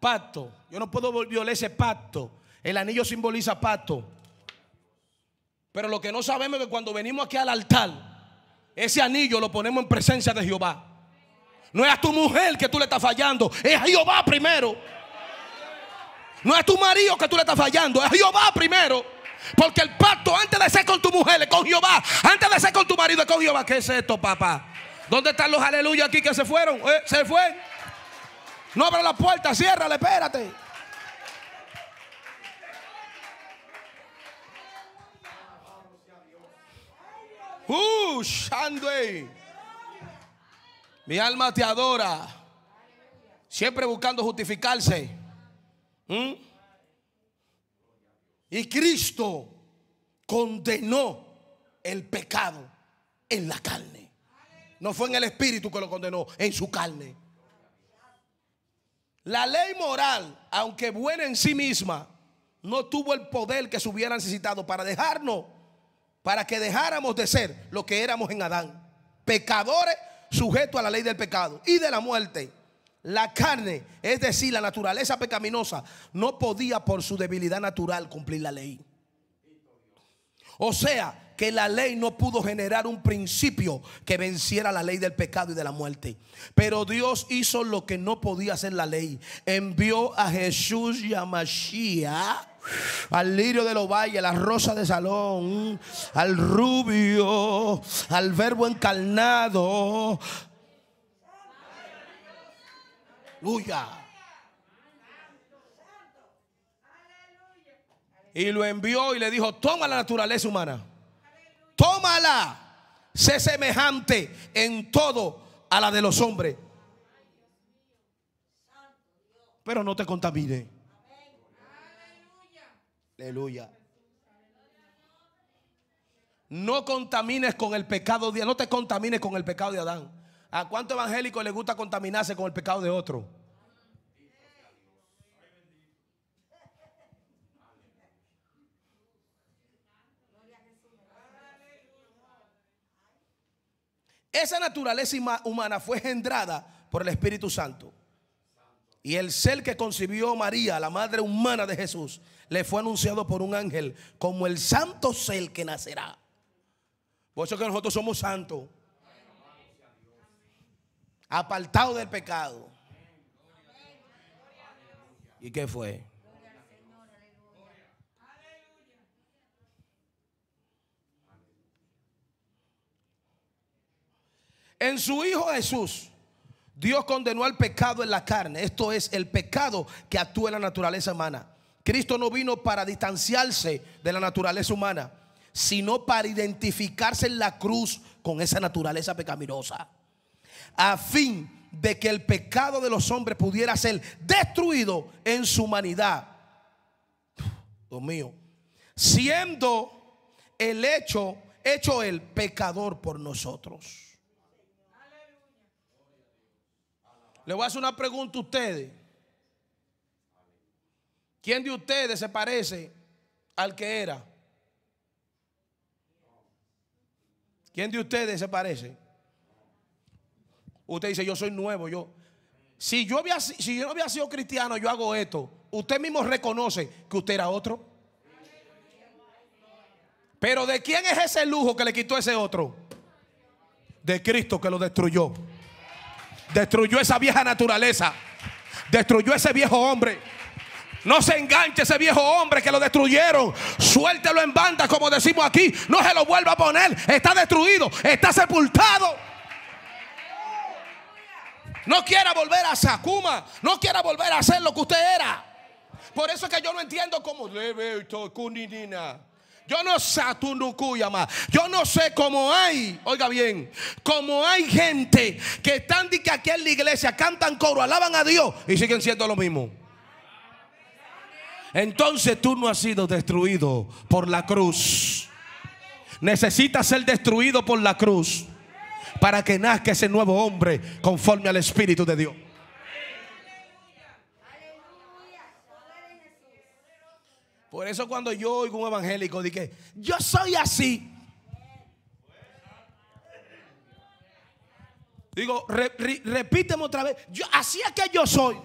Pacto. Yo no puedo violar ese pacto. El anillo simboliza pacto. Pero lo que no sabemos es que cuando venimos aquí al altar, ese anillo lo ponemos en presencia de Jehová. No es a tu mujer que tú le estás fallando, es a Jehová primero. No es a tu marido que tú le estás fallando, es a Jehová primero. Porque el pacto antes de ser con tu mujer es con Jehová. Antes de ser con tu marido es con Jehová. ¿Qué es esto, papá? ¿Dónde están los aleluyas aquí que se fueron? ¿Eh? ¿Se fue? No abra la puerta, ciérrala, espérate. Uh, Mi alma te adora. Siempre buscando justificarse. ¿Mm? Y Cristo condenó el pecado en la carne. No fue en el espíritu que lo condenó, en su carne. La ley moral, aunque buena en sí misma, no tuvo el poder que se hubiera necesitado para dejarnos, para que dejáramos de ser lo que éramos en Adán. Pecadores sujetos a la ley del pecado y de la muerte la carne, es decir, la naturaleza pecaminosa, no podía por su debilidad natural cumplir la ley. O sea, que la ley no pudo generar un principio que venciera la ley del pecado y de la muerte. Pero Dios hizo lo que no podía hacer la ley. Envió a Jesús y a al lirio de los valles, a la rosa de salón, al rubio, al verbo encarnado, Aleluya. Y lo envió y le dijo, toma la naturaleza humana. Tómala. Sé semejante en todo a la de los hombres. Pero no te contamine. Aleluya. No contamines con el pecado de No te contamines con el pecado de Adán. ¿A cuánto evangélico le gusta contaminarse con el pecado de otro? Esa naturaleza humana fue engendrada por el Espíritu Santo. Y el ser que concibió María, la madre humana de Jesús, le fue anunciado por un ángel como el santo ser que nacerá. Por eso que nosotros somos santos apartado del pecado. ¿Y qué fue? En su Hijo Jesús, Dios condenó al pecado en la carne. Esto es el pecado que actúa en la naturaleza humana. Cristo no vino para distanciarse de la naturaleza humana, sino para identificarse en la cruz con esa naturaleza pecaminosa a fin de que el pecado de los hombres pudiera ser destruido en su humanidad. Dios mío, siendo el hecho, hecho el pecador por nosotros. Le voy a hacer una pregunta a ustedes. ¿Quién de ustedes se parece al que era? ¿Quién de ustedes se parece? Usted dice, yo soy nuevo, yo. Si yo, había, si yo no había sido cristiano, yo hago esto. Usted mismo reconoce que usted era otro. Pero ¿de quién es ese lujo que le quitó ese otro? De Cristo que lo destruyó. Destruyó esa vieja naturaleza. Destruyó ese viejo hombre. No se enganche ese viejo hombre que lo destruyeron. Suéltelo en banda, como decimos aquí. No se lo vuelva a poner. Está destruido. Está sepultado. No quiera volver a Sakuma. No quiera volver a ser lo que usted era. Por eso es que yo no entiendo cómo. Yo no más. Yo no sé cómo hay, oiga bien, Como hay gente que están de que aquí en la iglesia cantan coro, alaban a Dios y siguen siendo lo mismo. Entonces tú no has sido destruido por la cruz. Necesitas ser destruido por la cruz para que nazca ese nuevo hombre conforme al Espíritu de Dios. Por eso cuando yo oigo un evangélico dije: yo soy así, digo, repíteme otra vez, yo, así es que yo soy.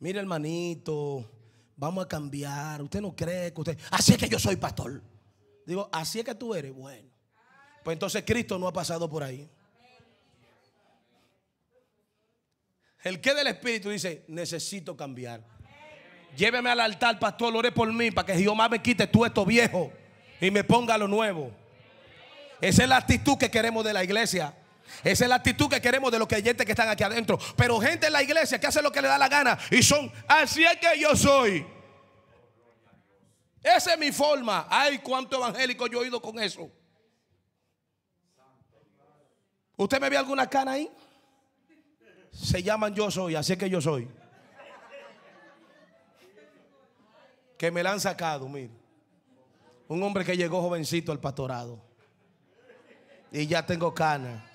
Mira hermanito, vamos a cambiar, usted no cree que usted, así es que yo soy pastor. Digo, así es que tú eres. Bueno, pues entonces Cristo no ha pasado por ahí. El que del Espíritu dice, necesito cambiar. Lléveme al altar, pastor, oré por mí, para que más me quite tú esto viejo y me ponga lo nuevo. Esa es la actitud que queremos de la iglesia. Esa es la actitud que queremos de los creyentes que están aquí adentro. Pero gente en la iglesia que hace lo que le da la gana y son, así es que yo soy. Esa es mi forma. Ay, cuánto evangélico yo he ido con eso. ¿Usted me ve alguna cana ahí? Se llaman yo soy, así es que yo soy. Que me la han sacado, mire. Un hombre que llegó jovencito al pastorado. Y ya tengo cana.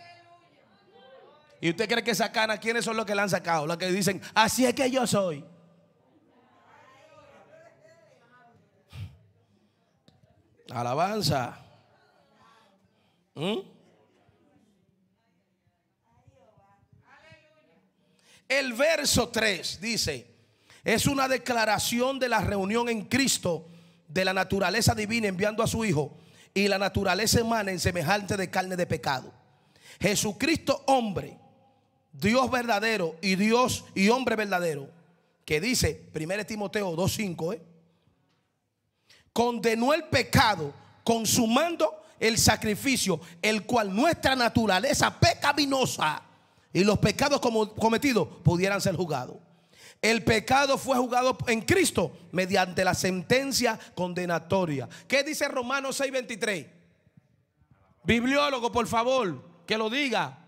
¿Y usted cree que esa cana, quiénes son los que la han sacado? Los que dicen, así es que yo soy. Alabanza. ¿Mm? El verso 3 dice, es una declaración de la reunión en Cristo de la naturaleza divina enviando a su Hijo y la naturaleza humana en semejante de carne de pecado. Jesucristo hombre, Dios verdadero y Dios y hombre verdadero, que dice 1 Timoteo 2.5, ¿eh? condenó el pecado consumando el sacrificio, el cual nuestra naturaleza pecaminosa y los pecados cometidos pudieran ser juzgados. El pecado fue juzgado en Cristo mediante la sentencia condenatoria. ¿Qué dice Romanos 6:23? Bibliólogo, por favor, que lo diga.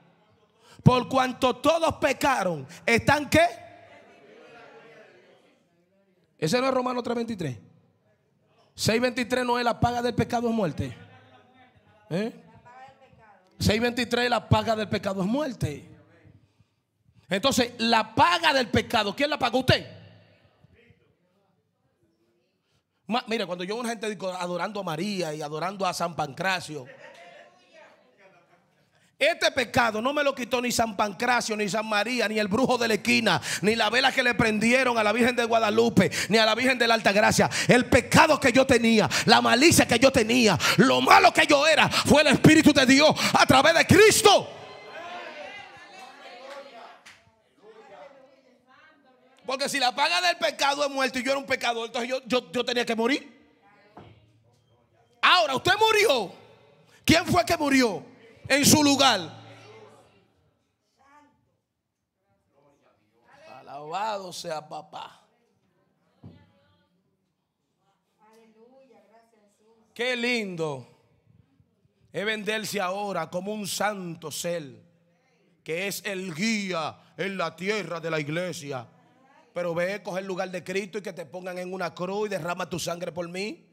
Por cuanto todos pecaron, ¿están qué? Ese no es Romano 3:23. 6.23 no es la paga del pecado es muerte. ¿Eh? 6.23 la paga del pecado es muerte. Entonces, la paga del pecado, ¿quién la paga? Usted. mira, cuando yo veo una gente adorando a María y adorando a San Pancracio. Este pecado no me lo quitó ni San Pancracio, ni San María, ni el brujo de la esquina, ni la vela que le prendieron a la Virgen de Guadalupe, ni a la Virgen de la Alta Gracia El pecado que yo tenía, la malicia que yo tenía, lo malo que yo era, fue el Espíritu de Dios a través de Cristo. Porque si la paga del pecado es muerto y yo era un pecador, entonces yo, yo tenía que morir. Ahora, usted murió. ¿Quién fue que murió? en su lugar. Alabado sea papá. Qué lindo es venderse ahora como un santo ser, que es el guía en la tierra de la iglesia. Pero ve, coge el lugar de Cristo y que te pongan en una cruz y derrama tu sangre por mí.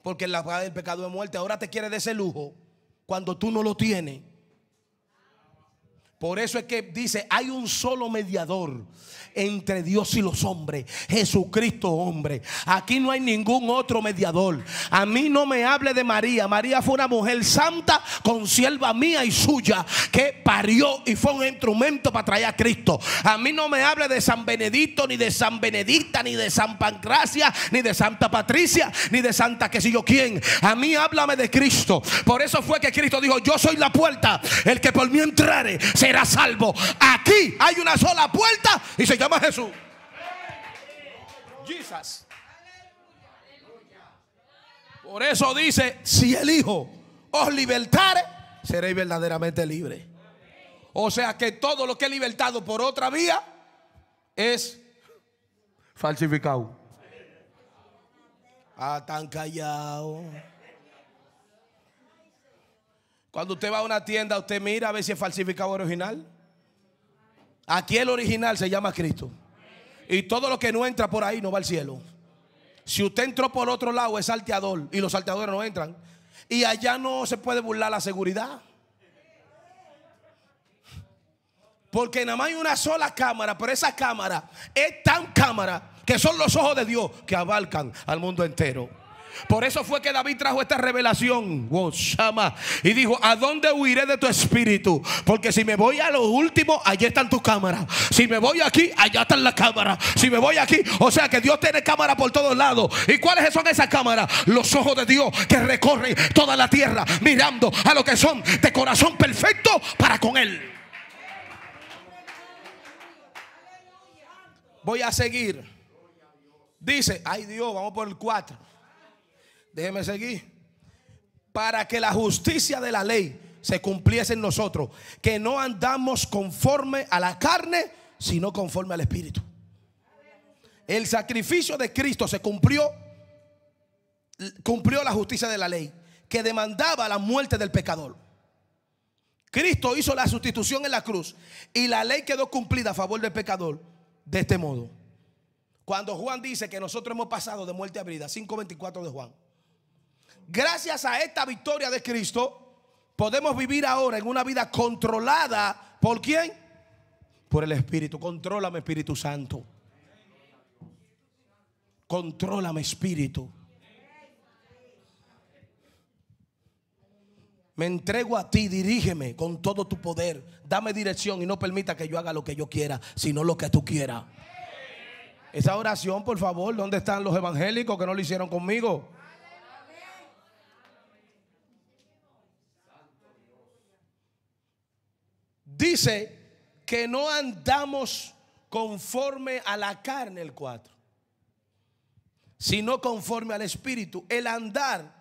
Porque la paga del pecado de muerte. Ahora te quiere de ese lujo cuando tú no lo tienes por eso es que dice, hay un solo mediador entre Dios y los hombres, Jesucristo hombre. Aquí no hay ningún otro mediador. A mí no me hable de María. María fue una mujer santa, Con sierva mía y suya, que parió y fue un instrumento para traer a Cristo. A mí no me hable de San Benedito ni de San Benedicta, ni de San Pancracia, ni de Santa Patricia, ni de Santa que si yo quién. A mí háblame de Cristo. Por eso fue que Cristo dijo, yo soy la puerta, el que por mí entrare será salvo. Aquí hay una sola puerta y se llama Jesús. Jesús. Por eso dice, si el Hijo os libertare, seréis verdaderamente libres. O sea que todo lo que he libertado por otra vía es falsificado. Ah, tan callado. Cuando usted va a una tienda, usted mira a ver si es falsificado original. Aquí el original se llama Cristo. Y todo lo que no entra por ahí no va al cielo. Si usted entró por otro lado es salteador y los salteadores no entran. Y allá no se puede burlar la seguridad. Porque nada más hay una sola cámara, pero esa cámara es tan cámara que son los ojos de Dios que abarcan al mundo entero. Por eso fue que David trajo esta revelación. Y dijo, ¿a dónde huiré de tu espíritu? Porque si me voy a lo último, allí están tus cámaras. Si me voy aquí, allá están las cámaras. Si me voy aquí, o sea que Dios tiene cámaras por todos lados. ¿Y cuáles son esas cámaras? Los ojos de Dios que recorren toda la tierra mirando a lo que son de corazón perfecto para con Él. Voy a seguir. Dice, ay Dios, vamos por el 4 déjeme seguir, para que la justicia de la ley se cumpliese en nosotros, que no andamos conforme a la carne, sino conforme al Espíritu. El sacrificio de Cristo se cumplió, cumplió la justicia de la ley, que demandaba la muerte del pecador. Cristo hizo la sustitución en la cruz y la ley quedó cumplida a favor del pecador de este modo. Cuando Juan dice que nosotros hemos pasado de muerte a vida, 5.24 de Juan, gracias a esta victoria de Cristo, podemos vivir ahora en una vida controlada por quién? Por el Espíritu. Contrólame, Espíritu Santo. Contrólame, Espíritu. Me entrego a ti, dirígeme con todo tu poder. Dame dirección y no permita que yo haga lo que yo quiera, sino lo que tú quieras. Esa oración, por favor, ¿dónde están los evangélicos que no lo hicieron conmigo? dice que no andamos conforme a la carne el 4, sino conforme al espíritu. El andar,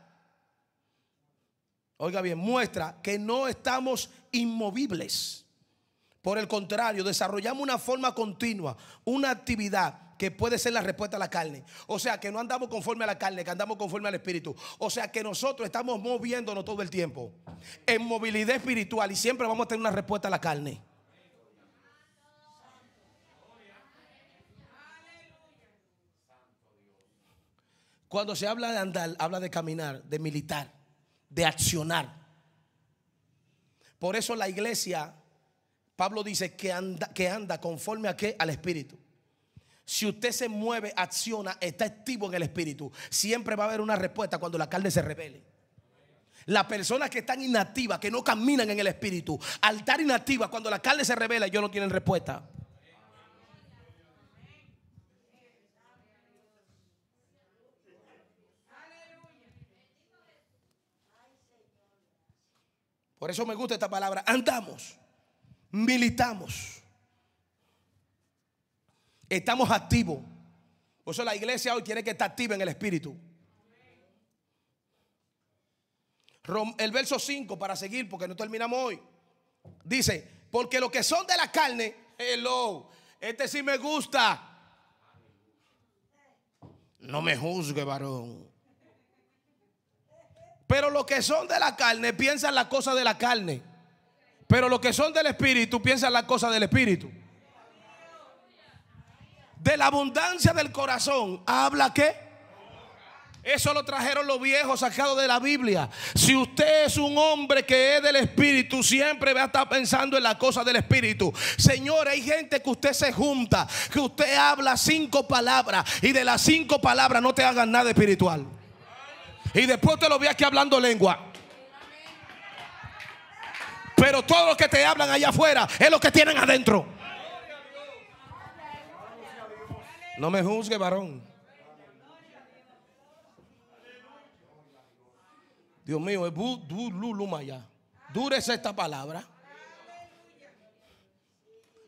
oiga bien, muestra que no estamos inmovibles. Por el contrario, desarrollamos una forma continua, una actividad que puede ser la respuesta a la carne. O sea, que no andamos conforme a la carne, que andamos conforme al Espíritu. O sea, que nosotros estamos moviéndonos todo el tiempo en movilidad espiritual y siempre vamos a tener una respuesta a la carne. Cuando se habla de andar, habla de caminar, de militar, de accionar. Por eso la iglesia, Pablo dice que anda, que anda conforme a qué? Al Espíritu. Si usted se mueve, acciona, está activo en el espíritu, siempre va a haber una respuesta cuando la carne se revele. Las personas que están inactivas, que no caminan en el espíritu, al estar inactiva, cuando la carne se revela, ellos no tienen respuesta. Por eso me gusta esta palabra. Andamos, militamos Estamos activos. Por eso la iglesia hoy tiene que estar activa en el espíritu. El verso 5, para seguir, porque no terminamos hoy. Dice, porque los que son de la carne, hello, este sí me gusta. No me juzgue, varón. Pero los que son de la carne piensan las cosas de la carne. Pero los que son del espíritu piensan las cosas del espíritu de la abundancia del corazón, ¿habla que Eso lo trajeron los viejos sacados de la Biblia. Si usted es un hombre que es del Espíritu, siempre va a estar pensando en la cosa del Espíritu. Señor, hay gente que usted se junta, que usted habla cinco palabras y de las cinco palabras no te hagan nada espiritual. Y después te lo ve aquí hablando lengua. Pero todo lo que te hablan allá afuera es lo que tienen adentro. No me juzgue, varón. Dios mío, es Dúrese esta palabra.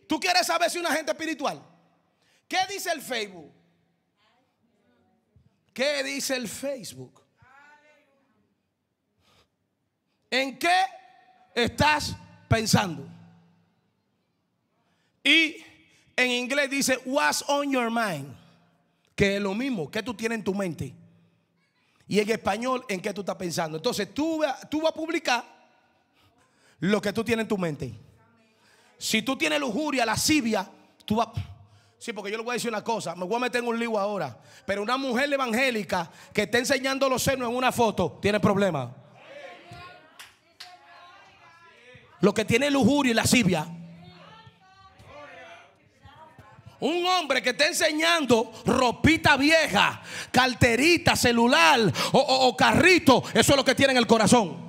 ¿Tú quieres saber si una gente espiritual? ¿Qué dice el Facebook? ¿Qué dice el Facebook? ¿En qué estás pensando? Y en inglés dice, what's on your mind? Que es lo mismo, ¿qué tú tienes en tu mente? Y en español, ¿en qué tú estás pensando? Entonces tú, tú vas a publicar lo que tú tienes en tu mente. Si tú tienes lujuria, lascivia, tú vas... Sí, porque yo le voy a decir una cosa, me voy a meter en un lío ahora. Pero una mujer evangélica que está enseñando los senos en una foto, tiene problemas. Lo que tiene lujuria y lascivia un hombre que está enseñando ropita vieja, carterita, celular o, carrito, eso es lo que tiene en el corazón.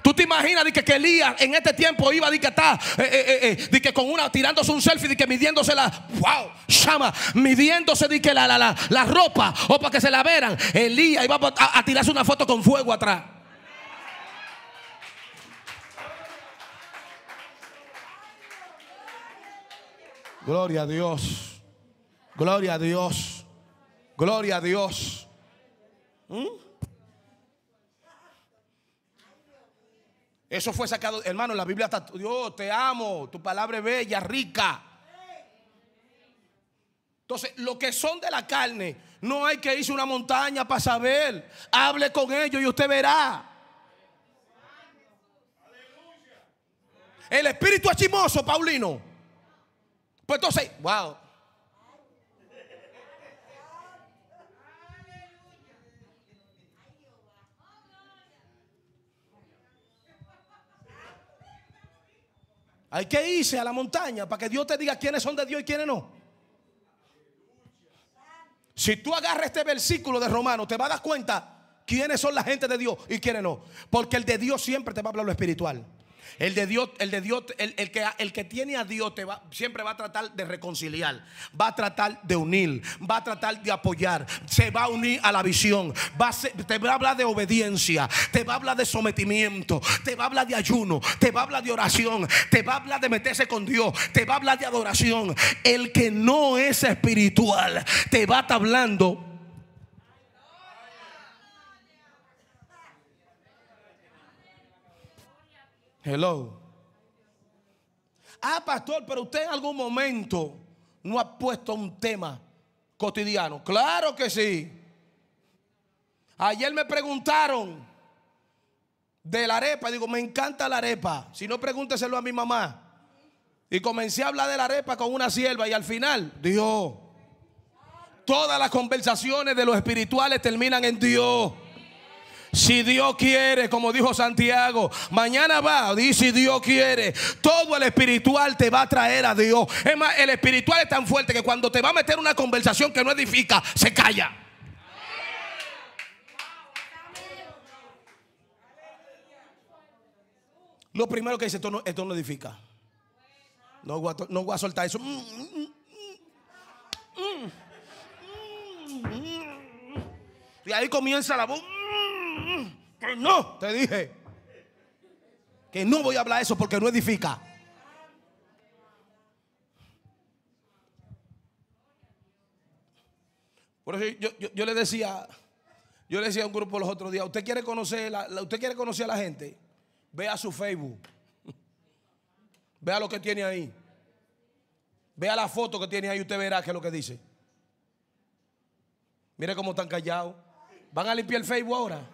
Tú te imaginas de que, Elías en este tiempo iba a que está eh, eh, eh, que con una tirándose un selfie de que midiéndose la wow, chama, midiéndose que la, la, la, la ropa o para que se la veran. Elías iba a tirarse una foto con fuego atrás. Gloria a Dios. Gloria a Dios. Gloria a Dios. ¿Mm? Eso fue sacado, hermano, la Biblia está, Dios te amo, tu palabra es bella, rica. Entonces, lo que son de la carne, no hay que irse una montaña para saber. Hable con ellos y usted verá. El espíritu es chimoso, Paulino. Pues entonces, wow. Hay que irse a la montaña para que Dios te diga quiénes son de Dios y quiénes no. Si tú agarras este versículo de Romano, te vas a dar cuenta quiénes son la gente de Dios y quiénes no. Porque el de Dios siempre te va a hablar lo espiritual. El de Dios, el de Dios, el, que, el que tiene a Dios te va, siempre va a tratar de reconciliar, va a tratar de unir, va a tratar de apoyar, se va a unir a la visión, te va a hablar de obediencia, te va a hablar de sometimiento, te va a hablar de ayuno, te va a hablar de oración, te va a hablar de meterse con Dios, te va a hablar de adoración. El que no es espiritual te va a estar hablando Hello. Ah, pastor, pero usted en algún momento no ha puesto un tema cotidiano. Claro que sí. Ayer me preguntaron de la arepa. Digo, me encanta la arepa. Si no, pregúnteselo a mi mamá. Y comencé a hablar de la arepa con una sierva y al final, Dios. Todas las conversaciones de los espirituales terminan en Dios. Si Dios quiere, como dijo Santiago, mañana va, Y si Dios quiere, todo el espiritual te va a traer a Dios. Es más, el espiritual es tan fuerte que cuando te va a meter una conversación que no edifica, se calla. Lo primero que dice, esto no, edifica. No voy, a, no soltar eso. Mm, mm, mm, y ahí comienza la voz. Mm, que no, te dije. Que no voy a hablar eso porque no edifica. Por eso yo, le decía, yo le decía a un grupo los otros días, usted quiere conocer la, la, usted quiere conocer a la gente, vea su Facebook. [laughs] Vea lo que tiene ahí. Vea la foto que tiene ahí, usted verá que es lo que dice. Mire cómo están callados. ¿Van a limpiar el Facebook ahora?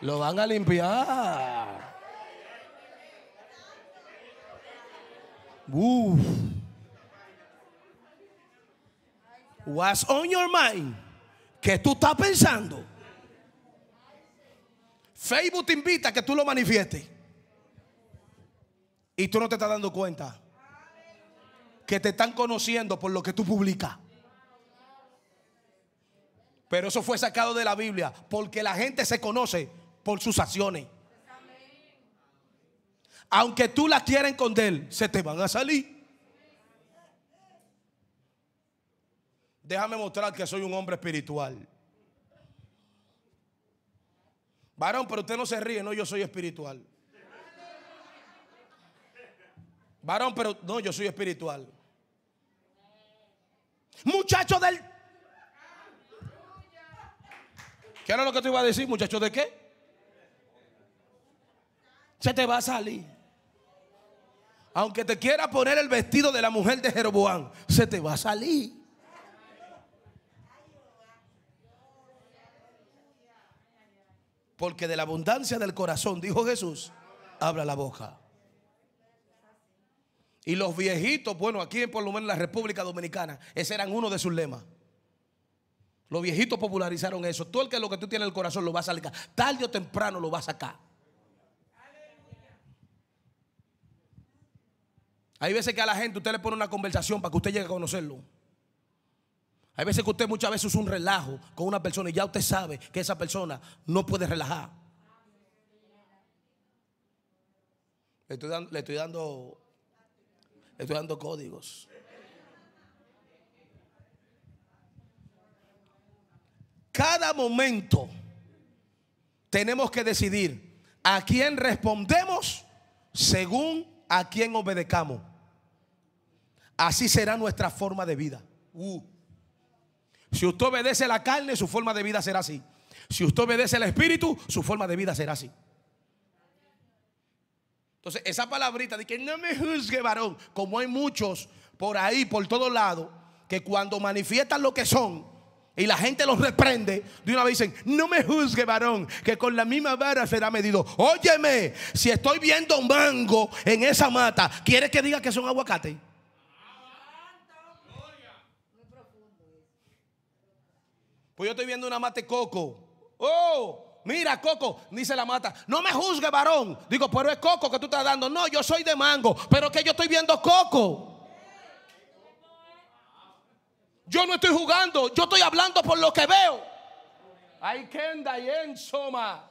Lo van a limpiar. Uf. What's on your mind? ¿Qué tú estás pensando? Facebook te invita a que tú lo manifiestes. Y tú no te estás dando cuenta que te están conociendo por lo que tú publicas. Pero eso fue sacado de la Biblia porque la gente se conoce por sus acciones. Aunque tú la quieras él, se te van a salir. Déjame mostrar que soy un hombre espiritual. Varón, pero usted no se ríe, no, yo soy espiritual. Varón, pero no, yo soy espiritual. Muchacho del... ¿Qué era lo que te iba a decir, Muchachos de qué? se te va a salir. Aunque te quiera poner el vestido de la mujer de Jeroboam, se te va a salir. Porque de la abundancia del corazón, dijo Jesús, habla la boca. Y los viejitos, bueno, aquí por lo menos en la República Dominicana, ese eran uno de sus lemas. Los viejitos popularizaron eso. Tú el que lo que tú tienes en el corazón lo vas a sacar. Tarde o temprano lo vas a sacar. Hay veces que a la gente usted le pone una conversación para que usted llegue a conocerlo. Hay veces que usted muchas veces usa un relajo con una persona y ya usted sabe que esa persona no puede relajar. Le estoy dando, le estoy dando, estoy dando códigos. Cada momento tenemos que decidir a quién respondemos según a quién obedecamos así será nuestra forma de vida. Uh. Si usted obedece la carne, su forma de vida será así. Si usted obedece el espíritu, su forma de vida será así. Entonces, esa palabrita de que no me juzgue, varón, como hay muchos por ahí, por todos lados, que cuando manifiestan lo que son y la gente los reprende, de una vez dicen, no me juzgue, varón, que con la misma vara será medido. Óyeme, si estoy viendo mango en esa mata, ¿Quieres que diga que son aguacate? Pues yo estoy viendo una mate coco. Oh, mira, coco, dice la mata. No me juzgue, varón. Digo, pero es coco que tú estás dando. No, yo soy de mango, pero que yo estoy viendo coco. Yo no estoy jugando, yo estoy hablando por lo que veo. Hay en Soma.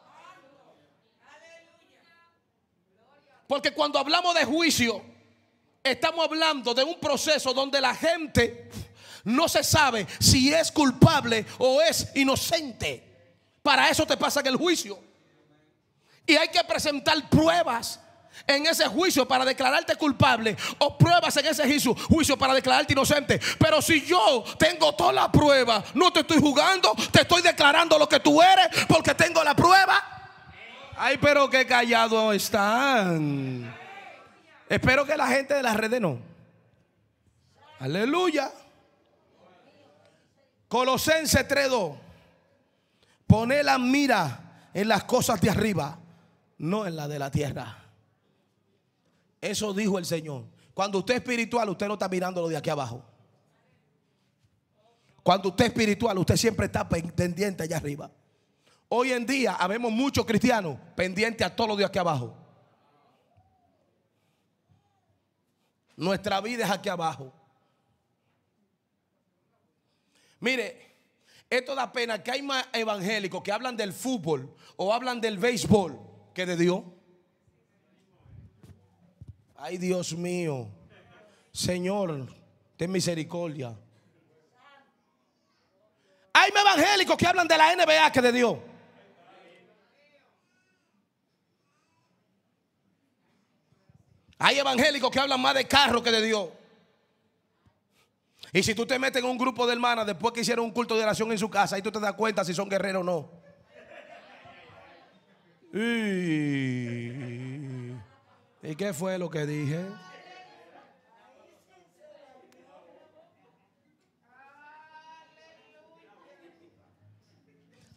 Porque cuando hablamos de juicio, estamos hablando de un proceso donde la gente no se sabe si es culpable o es inocente. Para eso te pasa en el juicio. Y hay que presentar pruebas en ese juicio para declararte culpable o pruebas en ese juicio, juicio para declararte inocente. Pero si yo tengo toda la prueba, no te estoy jugando, te estoy declarando lo que tú eres porque tengo la prueba. Ay, pero qué callado están. Espero que la gente de las redes no. Aleluya. Colosense 3:2. poner la mira en las cosas de arriba, no en la de la tierra. Eso dijo el Señor. Cuando usted es espiritual, usted no está mirando lo de aquí abajo. Cuando usted es espiritual, usted siempre está pendiente allá arriba. Hoy en día habemos muchos cristianos pendientes a todo lo de aquí abajo. Nuestra vida es aquí abajo. Mire, esto da pena que hay más evangélicos que hablan del fútbol o hablan del béisbol que de Dios. Ay, Dios mío. Señor, ten misericordia. Hay más evangélicos que hablan de la NBA que de Dios. Hay evangélicos que hablan más de carro que de Dios. Y si tú te metes en un grupo de hermanas después que hicieron un culto de oración en su casa, ahí tú te das cuenta si son guerreros o no. ¿Y, qué fue lo que dije?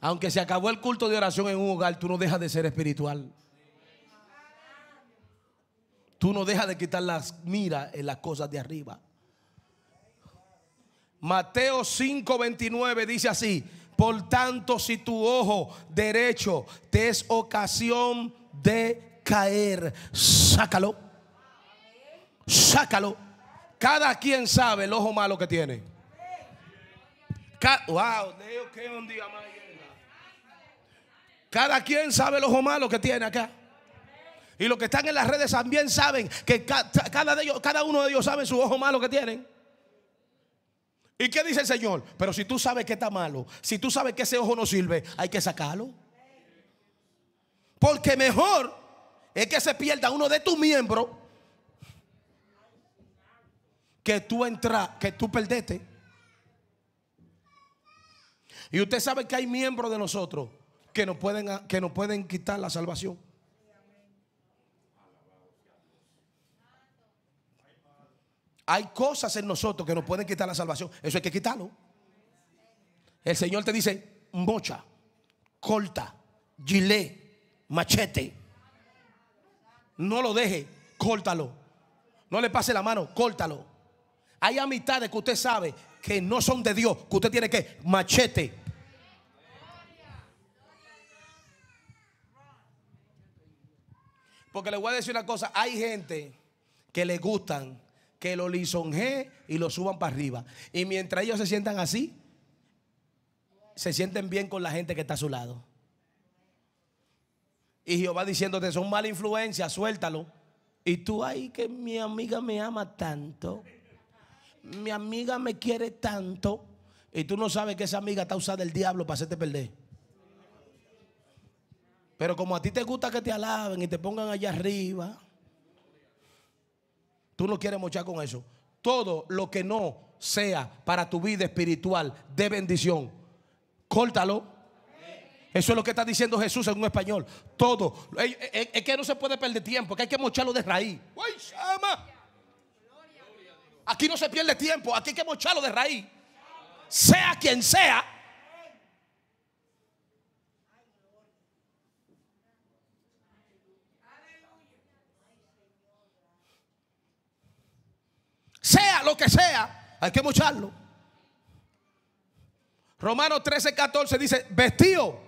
Aunque se acabó el culto de oración en un hogar, tú no dejas de ser espiritual. Tú no dejas de quitar las miras en las cosas de arriba. Mateo 5:29 dice así, por tanto si tu ojo derecho te es ocasión de caer, sácalo, sácalo. Cada quien sabe el ojo malo que tiene. Cada, cada quien sabe el ojo malo que tiene acá. Y los que están en las redes también saben que cada, cada uno de ellos sabe su ojo malo que tienen. ¿Y qué dice el Señor? Pero si tú sabes que está malo, si tú sabes que ese ojo no sirve, hay que sacarlo. Porque mejor es que se pierda uno de tus miembros que tú entras, que tú perdete. Y usted sabe que hay miembros de nosotros que pueden, que nos pueden quitar la salvación. Hay cosas en nosotros que nos pueden quitar la salvación. Eso hay que quitarlo. El Señor te dice, mocha, corta, gile, machete. No lo deje, córtalo. No le pase la mano, córtalo. Hay amistades que usted sabe que no son de Dios, que usted tiene que machete. Porque le voy a decir una cosa, hay gente que le gustan que lo lisonje y lo suban para arriba. Y mientras ellos se sientan así, se sienten bien con la gente que está a su lado. Y Jehová diciéndote, son mala influencia, suéltalo. Y tú, ay, que mi amiga me ama tanto. Mi amiga me quiere tanto. Y tú no sabes que esa amiga está usada del diablo para hacerte perder. Pero como a ti te gusta que te alaben y te pongan allá arriba, Tú no quieres mochar con eso. Todo lo que no sea para tu vida espiritual de bendición, córtalo. Eso es lo que está diciendo Jesús en un español. Todo. Es, que no se puede perder tiempo, que hay que mocharlo de raíz. Aquí no se pierde tiempo, aquí hay que mocharlo de raíz. Sea quien sea, sea lo que sea, hay que mocharlo. Romanos 13, 14 dice, vestido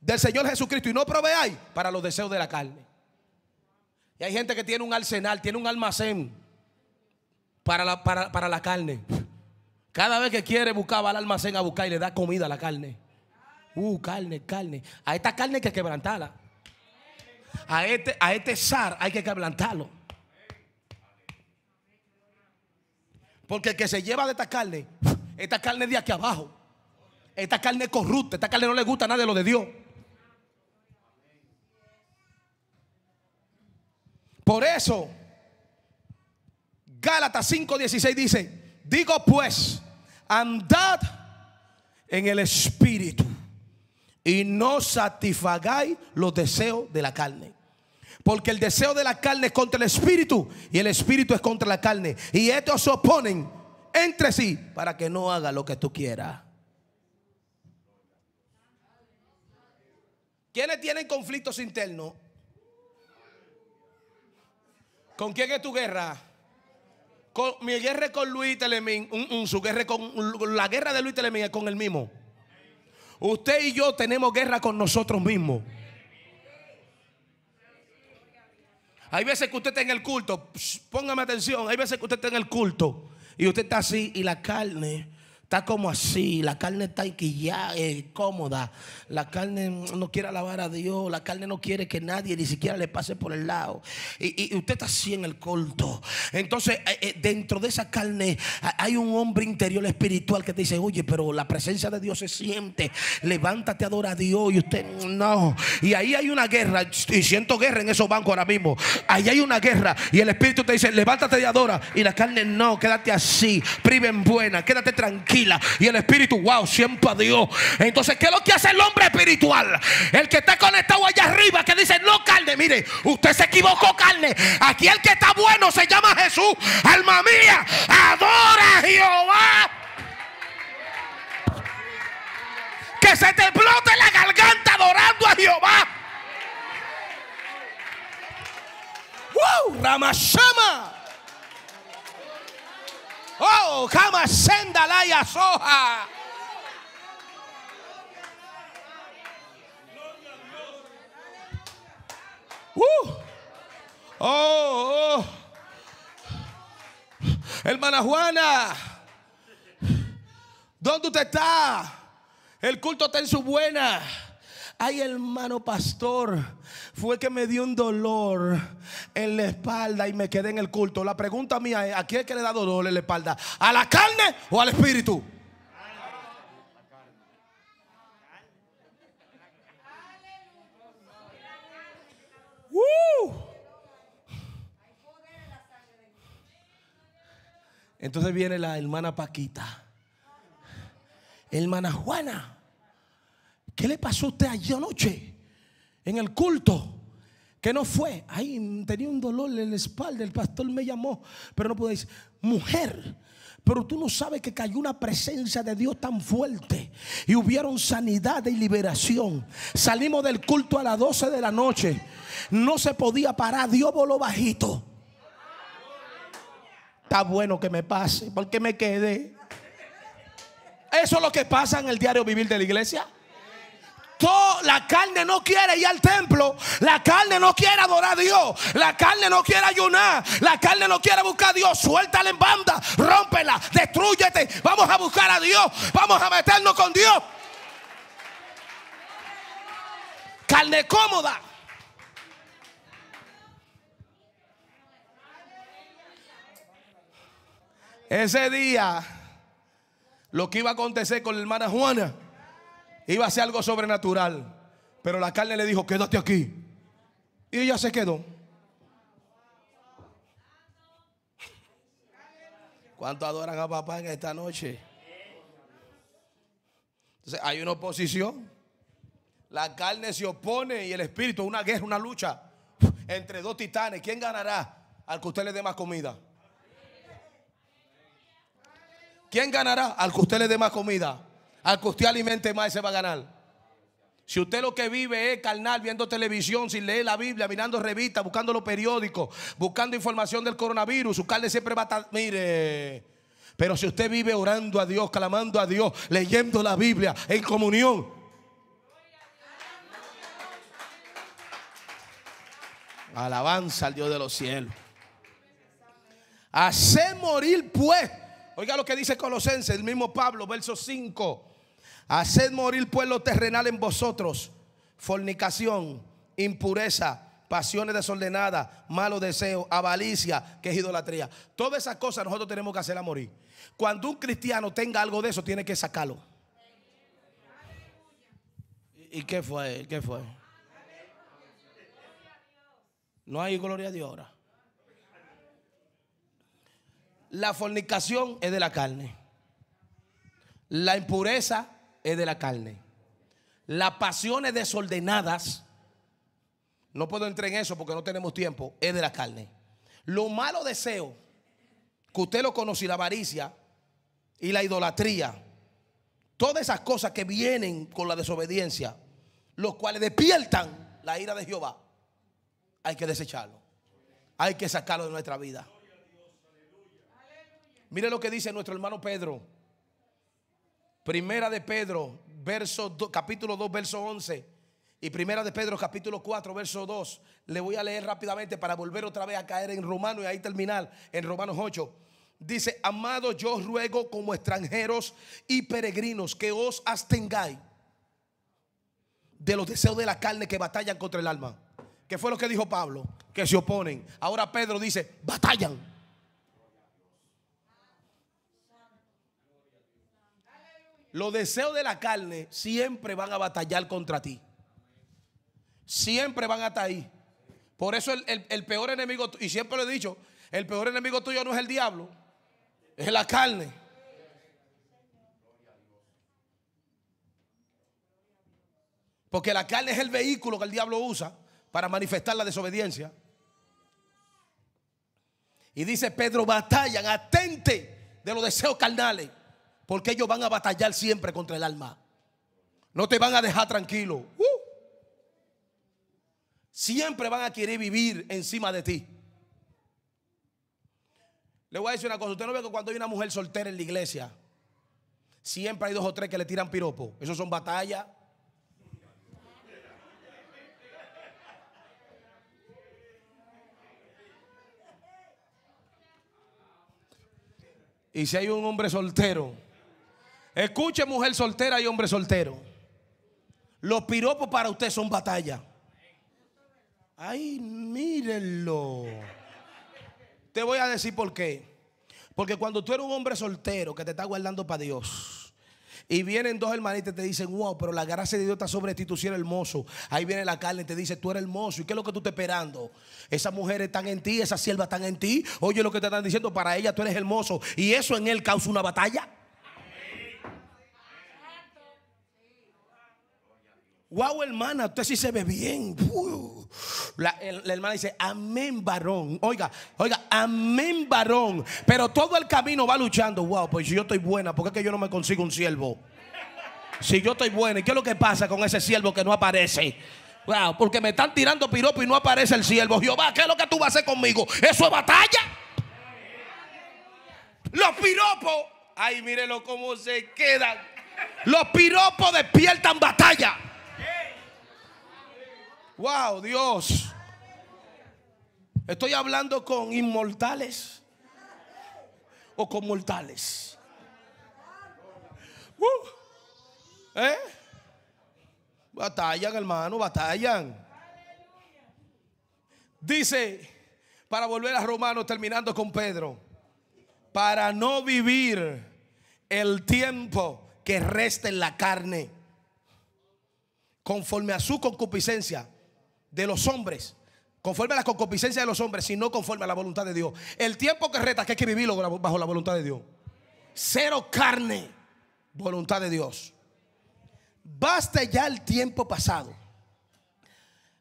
del Señor Jesucristo y no proveáis para los deseos de la carne. Y hay gente que tiene un arsenal, tiene un almacén para la, para, la carne. Cada vez que quiere buscar va al almacén a buscar y le da comida a la carne. Uh, carne, carne. A esta carne hay que quebrantarla. A este, a este zar hay que quebrantarlo. Porque el que se lleva de esta carne, esta carne de aquí abajo. Esta carne corrupta, esta carne no le gusta nada de lo de Dios. Por eso, Gálatas 5:16 dice, digo pues, andad en el espíritu y no satisfagáis los deseos de la carne. Porque el deseo de la carne es contra el espíritu y el espíritu es contra la carne. Y estos se oponen entre sí para que no haga lo que tú quieras. ¿Quiénes tienen conflictos internos? ¿Con quién es tu guerra? mi guerra es con Luis Telemín. su guerra con, la guerra de Luis Telemín es con el mismo. Usted y yo tenemos guerra con nosotros mismos. Hay veces que usted está en el culto, póngame atención, hay veces que usted está en el culto y usted está así y la carne Está como así, la carne está ya es eh, cómoda, la carne no quiere alabar a Dios, la carne no quiere que nadie ni siquiera le pase por el lado. Y, usted está así en el corto. Entonces, eh, eh, dentro de esa carne hay un hombre interior espiritual que te dice, oye, pero la presencia de Dios se siente, levántate, adora a Dios. Y usted, no. Y ahí hay una guerra, y siento guerra en esos bancos ahora mismo. Ahí hay una guerra, y el espíritu te dice, levántate y adora. Y la carne, no, quédate así, priven buena, quédate tranquilo. Y el espíritu, wow, siempre a Dios. Entonces, ¿qué es lo que hace el hombre espiritual? El que está conectado allá arriba, que dice, no carne, mire, usted se equivocó carne. Aquí el que está bueno se llama Jesús. Alma mía, adora a Jehová. Que se te explote la garganta adorando a Jehová. ¡Wow! Ramashama. Oh, cama sendalaya soja. Uh. Oh, oh, hermana Juana, ¿dónde usted está? El culto está en su buena ay hermano pastor, fue que me dio un dolor en la espalda y me quedé en el culto. La pregunta mía es, ¿a quién es que le da dolor en la espalda? ¿A la carne o al espíritu? Entonces viene la hermana Paquita, hermana Juana. ¿Qué le pasó a usted ayer anoche en el culto? Que no fue. Ahí tenía un dolor en la espalda. El pastor me llamó, pero no pude decir, mujer. Pero tú no sabes que cayó una presencia de Dios tan fuerte y hubieron sanidad y liberación. Salimos del culto a las 12 de la noche. No se podía parar. Dios voló bajito. Está bueno que me pase porque me quedé. Eso es lo que pasa en el diario vivir de la iglesia la carne no quiere ir al templo, la carne no quiere adorar a Dios, la carne no quiere ayunar, la carne no quiere buscar a Dios, suéltala en banda, rómpela, destruyete, vamos a buscar a Dios, vamos a meternos con Dios. Carne cómoda. Ese día, lo que iba a acontecer con la hermana Juana Iba a ser algo sobrenatural. Pero la carne le dijo, quédate aquí. Y ella se quedó. ¿Cuánto adoran a papá en esta noche? Entonces hay una oposición. La carne se opone y el espíritu, una guerra, una lucha entre dos titanes. ¿Quién ganará? Al que usted le dé más comida. ¿Quién ganará? Al que usted le dé más comida. Al que usted alimente más, se va a ganar. Si usted lo que vive es carnal, viendo televisión, sin leer la Biblia, mirando revistas, buscando los periódicos, buscando información del coronavirus, su carne siempre va a estar. Mire. Pero si usted vive orando a Dios, clamando a Dios, leyendo la Biblia en comunión. Alabanza al Dios de los cielos. Hace morir pues. Oiga lo que dice Colosenses, el mismo Pablo, verso 5. Haced morir pueblo terrenal en vosotros. Fornicación, impureza, pasiones desordenadas, malos deseos, avalicia, que es idolatría. Todas esas cosas nosotros tenemos que hacerla morir. Cuando un cristiano tenga algo de eso, tiene que sacarlo. ¿Y, qué fue? ¿Qué fue? No hay gloria a Dios ahora. La fornicación es de la carne. La impureza es de la carne. Las pasiones desordenadas, no puedo entrar en eso porque no tenemos tiempo, es de la carne. Los malos deseos, que usted lo conoce, la avaricia y la idolatría, todas esas cosas que vienen con la desobediencia, los cuales despiertan la ira de Jehová, hay que desecharlo. Hay que sacarlo de nuestra vida. Mire lo que dice nuestro hermano Pedro. Primera de Pedro, verso capítulo 2, verso 11. Y primera de Pedro, capítulo 4, verso 2. Le voy a leer rápidamente para volver otra vez a caer en Romano y ahí terminar en Romanos 8. Dice, amado yo ruego como extranjeros y peregrinos que os abstengáis de los deseos de la carne que batallan contra el alma. Que fue lo que dijo Pablo, que se oponen. Ahora Pedro dice, batallan. los deseos de la carne siempre van a batallar contra ti. Siempre van a estar ahí. Por eso el, peor enemigo, y siempre lo he dicho, el peor enemigo tuyo no es el diablo, es la carne. Porque la carne es el vehículo que el diablo usa para manifestar la desobediencia. Y dice Pedro, batallan, atente de los deseos carnales. Porque ellos van a batallar siempre contra el alma. No te van a dejar tranquilo. Uh. Siempre van a querer vivir encima de ti. Le voy a decir una cosa. Usted no ve que cuando hay una mujer soltera en la iglesia, siempre hay dos o tres que le tiran piropo. Eso son batallas. Y si hay un hombre soltero Escuche, mujer soltera y hombre soltero. Los piropos para usted son batalla. Ay, mírenlo. Te voy a decir por qué. Porque cuando tú eres un hombre soltero que te está guardando para Dios. Y vienen dos hermanitas y te dicen, wow, pero la gracia de Dios está sobre ti, tú eres hermoso. Ahí viene la carne y te dice, tú eres hermoso. ¿Y qué es lo que tú estás esperando? Esas mujeres están en ti, esas siervas están en ti. Oye lo que te están diciendo, para ella tú eres hermoso. Y eso en él causa una batalla. Wow, hermana, usted sí se ve bien. La, hermana dice, amén, varón. Oiga, oiga, amén, varón. Pero todo el camino va luchando. Wow, pues si yo estoy buena, ¿por qué es que yo no me consigo un siervo? Si yo estoy buena, ¿y qué es lo que pasa con ese siervo que no aparece? Wow, porque me están tirando piropo y no aparece el siervo. Jehová, ¿qué es lo que tú vas a hacer conmigo? ¿Eso es batalla? Los piropos, ay, mírelo cómo se quedan. Los piropos despiertan batalla. Wow, Dios. Estoy hablando con inmortales o con mortales. Uh, ¿eh? Batallan, hermano, batallan. Dice, para volver a Romanos, terminando con Pedro, para no vivir el tiempo que resta en la carne, conforme a su concupiscencia, de los hombres, conforme a la concupiscencia de los hombres, sino conforme a la voluntad de Dios. El tiempo que reta que hay que vivirlo bajo la voluntad de Dios. Cero carne, voluntad de Dios. Basta ya el tiempo pasado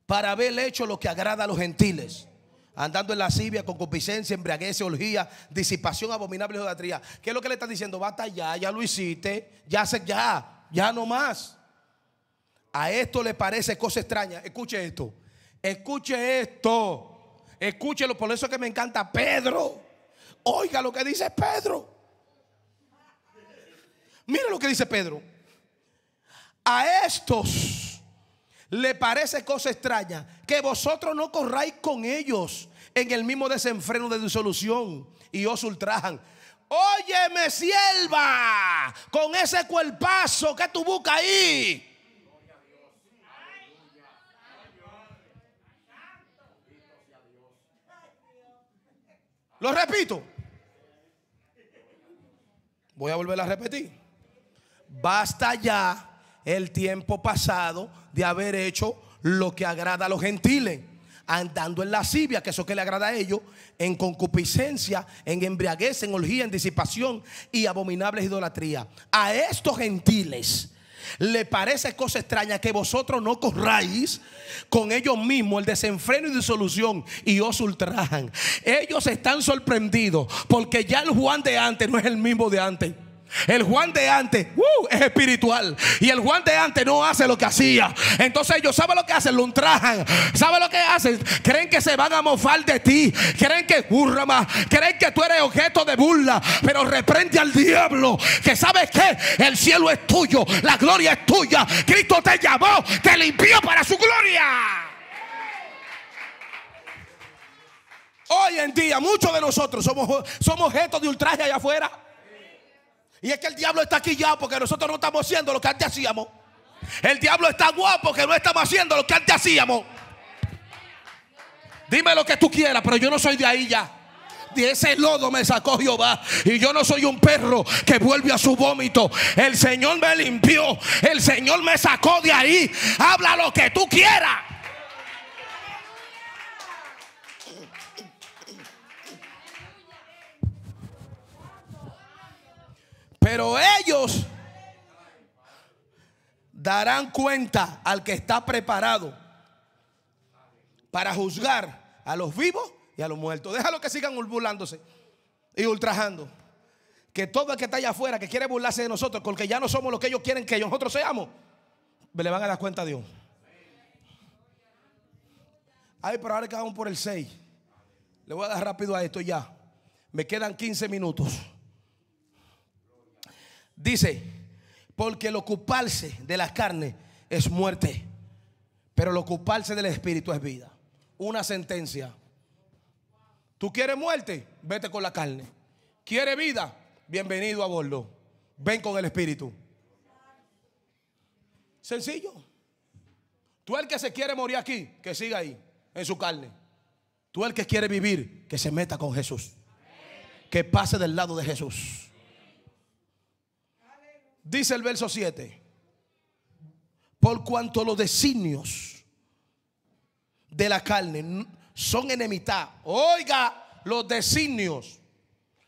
para haber hecho lo que agrada a los gentiles. Andando en lascivia, concupiscencia, embriaguez, orgía, disipación abominable y idolatría. ¿Qué es lo que le está diciendo? Basta ya, ya lo hiciste, ya se, ya, ya no más. A esto le parece cosa extraña. Escuche esto. Escuche esto. Escúchelo, por eso que me encanta Pedro. Oiga lo que dice Pedro. Mira lo que dice Pedro. A estos le parece cosa extraña que vosotros no corráis con ellos en el mismo desenfreno de disolución y os ultrajan. Óyeme, sierva, con ese cuerpazo que tú buscas ahí. Lo repito. Voy a volver a repetir. Basta ya el tiempo pasado de haber hecho lo que agrada a los gentiles, andando en lascivia, que eso que le agrada a ellos, en concupiscencia, en embriaguez, en orgía, en disipación y abominables idolatría. A estos gentiles le parece cosa extraña que vosotros no corráis con ellos mismos el desenfreno y disolución y os ultrajan. Ellos están sorprendidos porque ya el Juan de antes no es el mismo de antes. El Juan de antes ¡uh! es espiritual. Y el Juan de antes no hace lo que hacía. Entonces ellos saben lo que hacen, lo ultrajan. ¿Saben lo que hacen? Creen que se van a mofar de ti. Creen que más, Creen que tú eres objeto de burla. Pero reprende al diablo. Que sabes que el cielo es tuyo. La gloria es tuya. Cristo te llamó. Te limpió para su gloria. Hoy en día muchos de nosotros somos, somos objetos de ultraje allá afuera. Y es que el diablo está aquí ya porque nosotros no estamos haciendo lo que antes hacíamos. El diablo está guapo porque no estamos haciendo lo que antes hacíamos. Dime lo que tú quieras, pero yo no soy de ahí ya. De ese lodo me sacó Jehová. Y yo no soy un perro que vuelve a su vómito. El Señor me limpió. El Señor me sacó de ahí. Habla lo que tú quieras. Pero ellos darán cuenta al que está preparado para juzgar a los vivos y a los muertos. Déjalo que sigan burlándose y ultrajando. Que todo el que está allá afuera, que quiere burlarse de nosotros, porque ya no somos lo que ellos quieren que nosotros seamos, le van a dar cuenta a Dios. Ay, pero ahora que vamos por el 6. Le voy a dar rápido a esto ya. Me quedan 15 minutos. Dice, porque el ocuparse de la carne es muerte, pero el ocuparse del espíritu es vida. Una sentencia. ¿Tú quieres muerte? Vete con la carne. Quiere vida? Bienvenido a bordo. Ven con el espíritu. Sencillo. Tú el que se quiere morir aquí, que siga ahí, en su carne. Tú el que quiere vivir, que se meta con Jesús. Que pase del lado de Jesús. Dice el verso 7. Por cuanto los designios de la carne son enemistad. Oiga, los designios,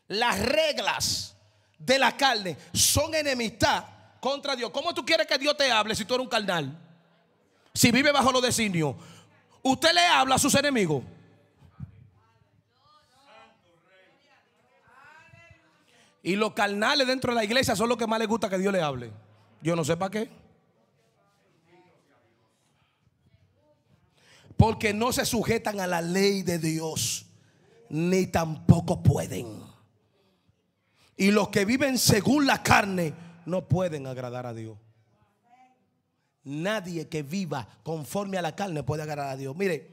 las reglas de la carne son enemistad contra Dios. ¿Cómo tú quieres que Dios te hable si tú eres un carnal? Si vive bajo los designios. Usted le habla a sus enemigos. Y los carnales dentro de la iglesia son los que más les gusta que Dios le hable. Yo no sé para qué. Porque no se sujetan a la ley de Dios, ni tampoco pueden. Y los que viven según la carne no pueden agradar a Dios. Nadie que viva conforme a la carne puede agradar a Dios. Mire,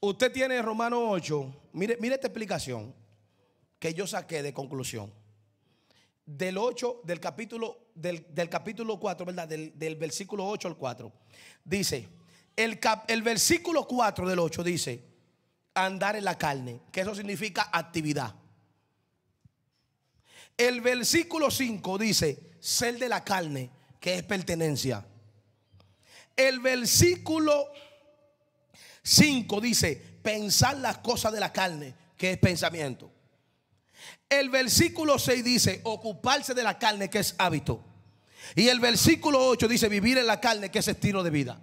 usted tiene Romano 8. Mire, mire esta explicación que yo saqué de conclusión. Del 8, del capítulo, del, capítulo 4, ¿verdad? Del, del, versículo 8 al 4. Dice, el, el versículo 4 del 8 dice, andar en la carne, que eso significa actividad. El versículo 5 dice, ser de la carne, que es pertenencia. El versículo 5 dice, pensar las cosas de la carne, que es pensamiento. El versículo 6 dice, ocuparse de la carne que es hábito. Y el versículo 8 dice, vivir en la carne que es estilo de vida.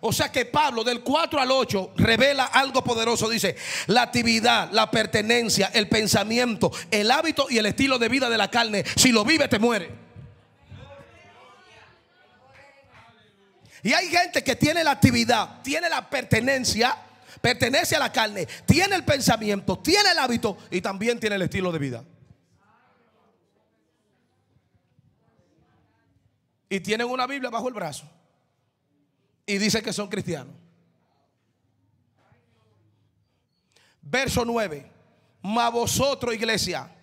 O sea que Pablo del 4 al 8 revela algo poderoso. Dice, la actividad, la pertenencia, el pensamiento, el hábito y el estilo de vida de la carne. Si lo vive, te muere. Y hay gente que tiene la actividad, tiene la pertenencia, pertenece a la carne, tiene el pensamiento, tiene el hábito y también tiene el estilo de vida. Y tienen una Biblia bajo el brazo. Y dicen que son cristianos. Verso 9. Ma vosotros, iglesia,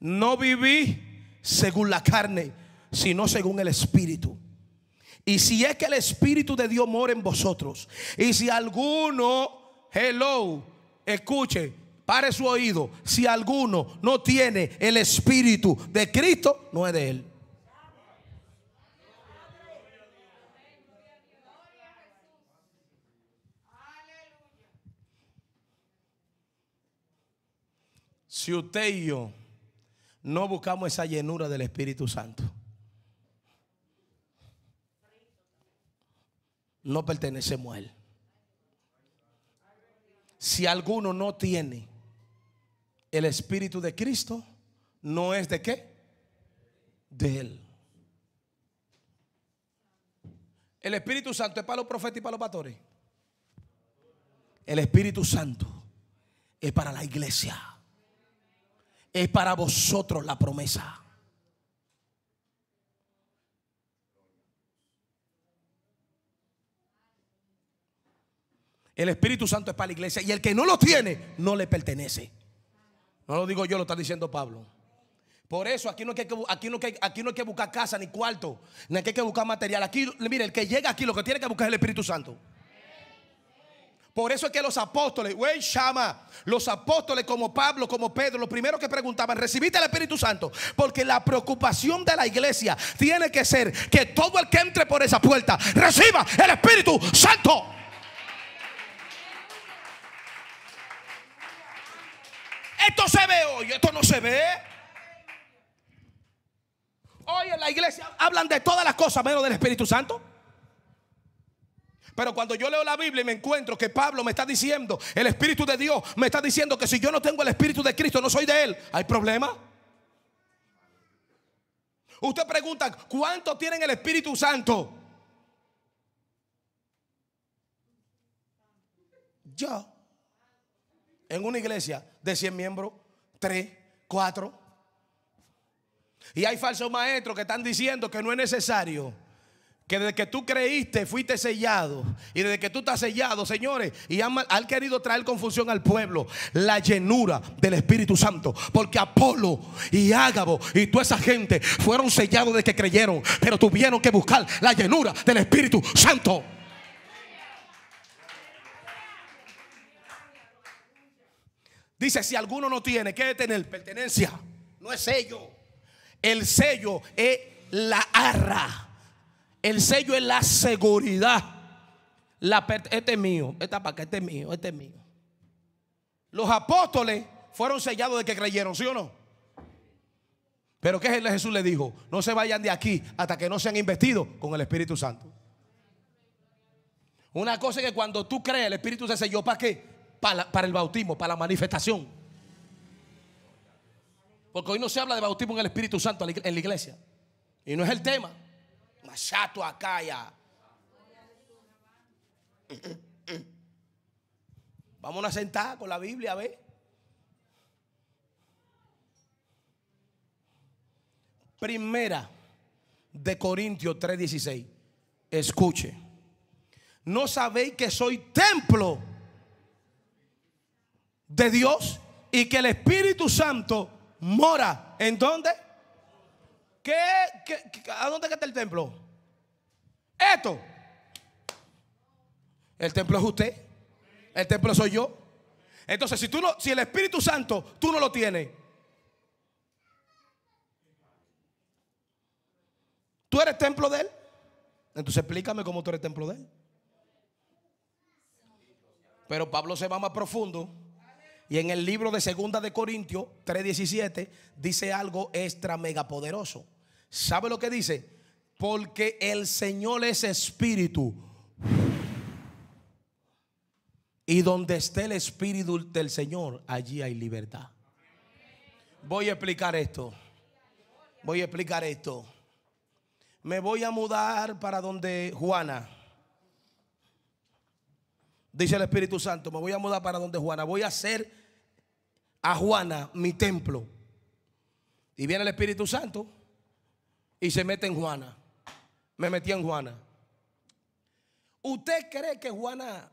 no vivís según la carne, sino según el Espíritu. Y si es que el Espíritu de Dios mora en vosotros, y si alguno Hello, escuche, pare su oído. Si alguno no tiene el espíritu de Cristo, no es de él. Si usted y yo no buscamos esa llenura del Espíritu Santo, no pertenecemos a Él si alguno no tiene el Espíritu de Cristo, no es de qué? De Él. El Espíritu Santo es para los profetas y para los pastores. El Espíritu Santo es para la iglesia. Es para vosotros la promesa. El Espíritu Santo es para la iglesia y el que no lo tiene no le pertenece. No lo digo yo, lo está diciendo Pablo. Por eso aquí no, hay que, aquí, no hay, aquí no hay que buscar casa ni cuarto, ni hay que buscar material. Aquí, mire, el que llega aquí lo que tiene que buscar es el Espíritu Santo. Por eso es que los apóstoles, güey, llama, los apóstoles como Pablo, como Pedro, los primeros que preguntaban, ¿recibiste el Espíritu Santo? Porque la preocupación de la iglesia tiene que ser que todo el que entre por esa puerta reciba el Espíritu Santo. Esto se ve hoy, esto no se ve. Hoy en la iglesia hablan de todas las cosas menos del Espíritu Santo. Pero cuando yo leo la Biblia y me encuentro que Pablo me está diciendo, el Espíritu de Dios me está diciendo que si yo no tengo el Espíritu de Cristo, no soy de Él, ¿hay problema? Usted pregunta, ¿Cuánto tienen el Espíritu Santo? Yo en una iglesia de 100 miembros, 3, 4. Y hay falsos maestros que están diciendo que no es necesario. Que desde que tú creíste fuiste sellado. Y desde que tú estás sellado, señores, y han, querido traer confusión al pueblo. La llenura del Espíritu Santo. Porque Apolo y Ágabo y toda esa gente fueron sellados desde que creyeron. Pero tuvieron que buscar la llenura del Espíritu Santo. Dice, si alguno no tiene, ¿qué tener? Pertenencia. No es sello. El sello es la arra. El sello es la seguridad. La este es mío, para este es mío, este es mío. Los apóstoles fueron sellados de que creyeron, ¿sí o no? Pero ¿qué Jesús le dijo? No se vayan de aquí hasta que no sean investidos con el Espíritu Santo. Una cosa es que cuando tú crees, el Espíritu se selló para qué? para, el bautismo, para la manifestación. Porque hoy no se habla de bautismo en el Espíritu Santo en la iglesia. Y no es el tema. Machato ya. Vamos a sentar con la Biblia, a ver. Primera de Corintios 3:16. Escuche. No sabéis que soy templo de Dios y que el Espíritu Santo mora. ¿En dónde? ¿Qué, a dónde está el templo? Esto. El templo es usted. El templo soy yo. Entonces, si tú no, si el Espíritu Santo tú no lo tienes, tú eres templo de él. Entonces, explícame cómo tú eres templo de él. Pero Pablo se va más profundo. Y en el libro de Segunda de Corintios 3:17 dice algo extra mega poderoso. ¿Sabe lo que dice? Porque el Señor es espíritu. Y donde esté el espíritu del Señor, allí hay libertad. Voy a explicar esto. Voy a explicar esto. Me voy a mudar para donde Juana. Dice el Espíritu Santo, me voy a mudar para donde Juana. Voy a hacer a Juana mi templo. Y viene el Espíritu Santo y se mete en Juana. Me metí en Juana. ¿Usted cree que Juana...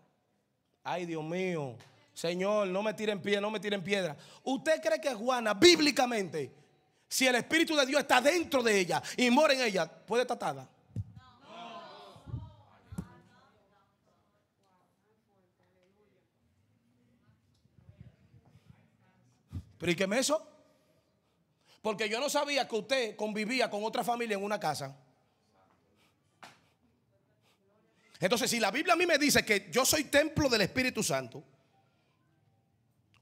Ay, Dios mío. Señor, no me tiren piedra, no me tiren piedra. ¿Usted cree que Juana, bíblicamente, si el Espíritu de Dios está dentro de ella y mora en ella, puede atada Explíqueme eso. Porque yo no sabía que usted convivía con otra familia en una casa. Entonces, si la Biblia a mí me dice que yo soy templo del Espíritu Santo,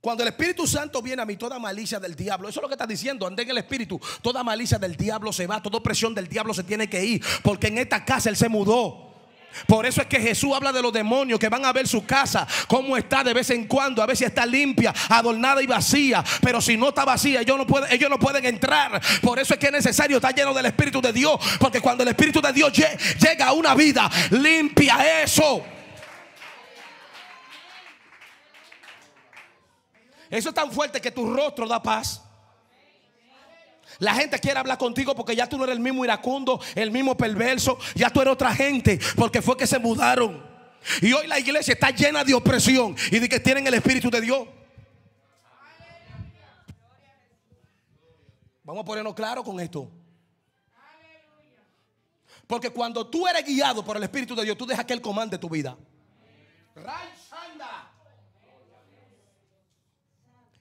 cuando el Espíritu Santo viene a mí, toda malicia del diablo, eso es lo que está diciendo, ande en el Espíritu, toda malicia del diablo se va, toda opresión del diablo se tiene que ir, porque en esta casa Él se mudó. Por eso es que Jesús habla de los demonios que van a ver su casa, cómo está de vez en cuando, a ver si está limpia, adornada y vacía. Pero si no está vacía, ellos no, pueden, ellos no pueden entrar. Por eso es que es necesario estar lleno del Espíritu de Dios. Porque cuando el Espíritu de Dios llega a una vida, limpia eso. Eso es tan fuerte que tu rostro da paz. La gente quiere hablar contigo porque ya tú no eres el mismo iracundo, el mismo perverso. Ya tú eres otra gente porque fue que se mudaron. Y hoy la iglesia está llena de opresión y de que tienen el Espíritu de Dios. Vamos a ponernos claro con esto. Porque cuando tú eres guiado por el Espíritu de Dios, tú dejas que Él comande tu vida.